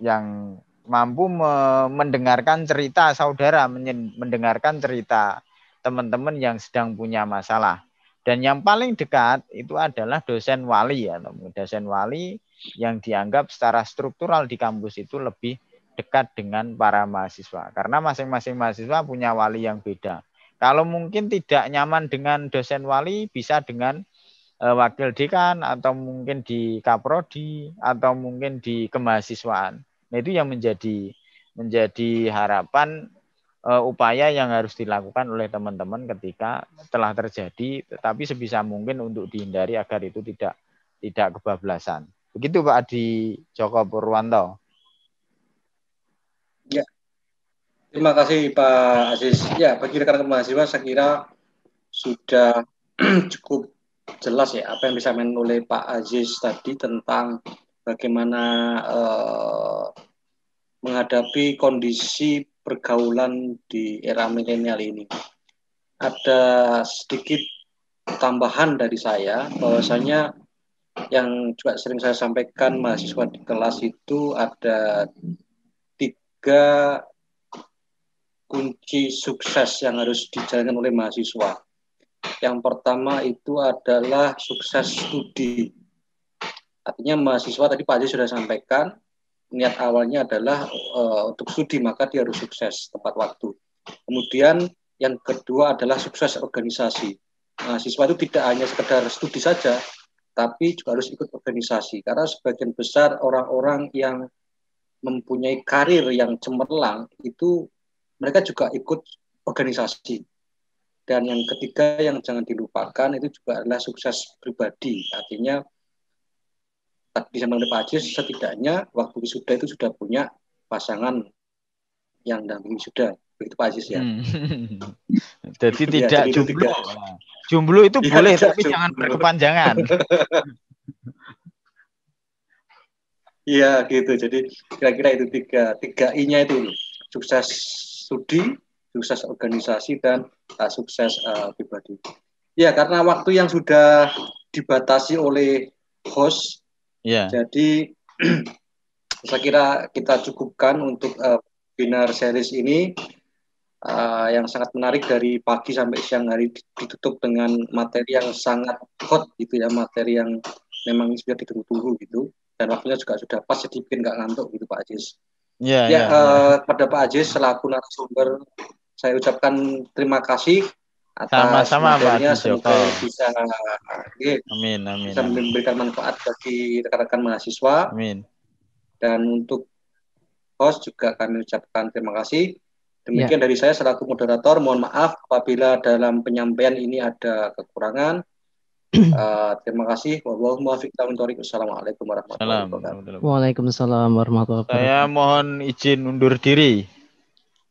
Speaker 3: yang mampu me mendengarkan cerita saudara mendengarkan cerita teman-teman yang sedang punya masalah dan yang paling dekat itu adalah dosen wali atau ya. dosen wali yang dianggap secara struktural di kampus itu lebih dekat dengan para mahasiswa karena masing-masing mahasiswa punya wali yang beda kalau mungkin tidak nyaman dengan dosen wali, bisa dengan eh, wakil dekan atau mungkin di kaprodi atau mungkin di kemahasiswaan. Nah, itu yang menjadi menjadi harapan eh, upaya yang harus dilakukan oleh teman-teman ketika telah terjadi, tetapi sebisa mungkin untuk dihindari agar itu tidak tidak kebablasan. Begitu Pak Adi Joko Purwanto. Ya,
Speaker 4: Terima kasih Pak Aziz. Ya, bagi rekan-rekan mahasiswa saya kira sudah cukup jelas ya apa yang main oleh Pak Aziz tadi tentang bagaimana eh, menghadapi kondisi pergaulan di era milenial ini. Ada sedikit tambahan dari saya bahwasanya yang juga sering saya sampaikan mahasiswa di kelas itu ada tiga kunci sukses yang harus dijalankan oleh mahasiswa. Yang pertama itu adalah sukses studi. Artinya mahasiswa tadi Pak Aziz sudah sampaikan, niat awalnya adalah uh, untuk studi, maka dia harus sukses tepat waktu. Kemudian yang kedua adalah sukses organisasi. Mahasiswa itu tidak hanya sekedar studi saja, tapi juga harus ikut organisasi. Karena sebagian besar orang-orang yang mempunyai karir yang cemerlang itu mereka juga ikut organisasi. Dan yang ketiga yang jangan dilupakan itu juga adalah sukses pribadi. Artinya tadi sama Pak Haji setidaknya waktu wisuda itu sudah punya pasangan yang dampingi sudah Begitu Pak Aziz ya.
Speaker 3: Hmm. Jadi ya, tidak jadi jumlah Tidak. itu ya, boleh tapi jumlah. jangan berkepanjangan.
Speaker 4: Iya gitu. Jadi kira-kira itu tiga tiga i-nya itu sukses studi, sukses organisasi, dan uh, sukses uh, pribadi. Ya, karena waktu yang sudah dibatasi oleh host, yeah. jadi saya kira kita cukupkan untuk uh, webinar series ini uh, yang sangat menarik dari pagi sampai siang hari ditutup dengan materi yang sangat hot gitu ya, materi yang memang sudah ditunggu-tunggu gitu dan waktunya juga sudah pas jadi bikin nggak ngantuk gitu Pak Aziz. Ya, ya, ya. Uh, pada Pak Aziz selaku narasumber saya ucapkan terima kasih atas Sama-sama, materinya semoga bisa
Speaker 3: ya, amin, amin, bisa memberikan
Speaker 4: manfaat bagi rekan-rekan mahasiswa. Amin. Dan untuk host juga kami ucapkan terima kasih. Demikian ya. dari saya selaku moderator, mohon maaf apabila dalam penyampaian ini ada kekurangan. Uh, terima kasih. Wassalamualaikum warahmatullahi
Speaker 3: wabarakatuh.
Speaker 2: Waalaikumsalam warahmatullahi wabarakatuh. Saya
Speaker 3: mohon izin undur diri.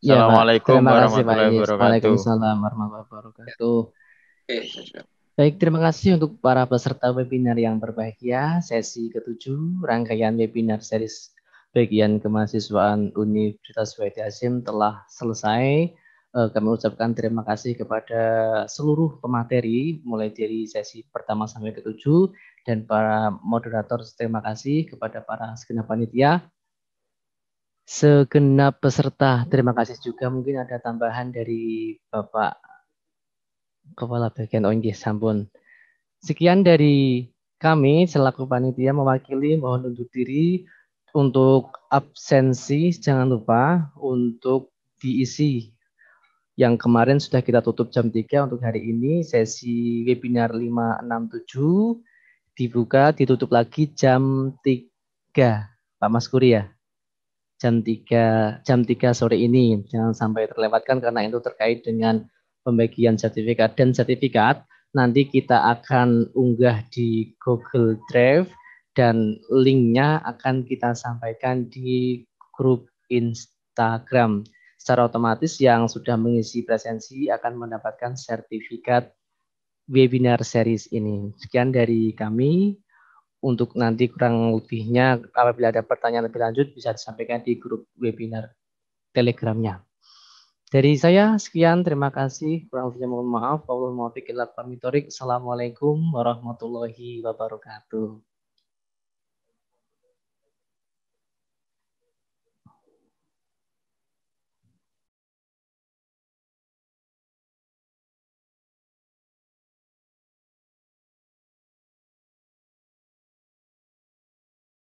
Speaker 2: Iya, Assalamualaikum terima warahmatullahi wabarakatuh. Waalaikumsalam
Speaker 3: warahmatullahi wabarakatuh.
Speaker 2: Baik, terima kasih untuk para peserta webinar yang berbahagia. Sesi ketujuh rangkaian webinar series bagian kemahasiswaan Universitas Wahid Hasim telah selesai. Eh, kami ucapkan terima kasih kepada seluruh pemateri, mulai dari sesi pertama sampai ketujuh, dan para moderator terima kasih kepada para segenap panitia, segenap peserta terima kasih juga. Mungkin ada tambahan dari Bapak Kepala Bagian ONG Sambun Sekian dari kami selaku panitia mewakili mohon undur diri untuk absensi jangan lupa untuk diisi yang kemarin sudah kita tutup jam 3 untuk hari ini sesi webinar 567 dibuka ditutup lagi jam 3 Pak Mas Kuri ya jam 3 jam 3 sore ini jangan sampai terlewatkan karena itu terkait dengan pembagian sertifikat dan sertifikat nanti kita akan unggah di Google Drive dan linknya akan kita sampaikan di grup Instagram secara otomatis yang sudah mengisi presensi akan mendapatkan sertifikat webinar series ini. Sekian dari kami. Untuk nanti kurang lebihnya, apabila ada pertanyaan lebih lanjut, bisa disampaikan di grup webinar telegramnya. Dari saya, sekian. Terima kasih. Kurang lebihnya mohon maaf. Assalamualaikum warahmatullahi wabarakatuh.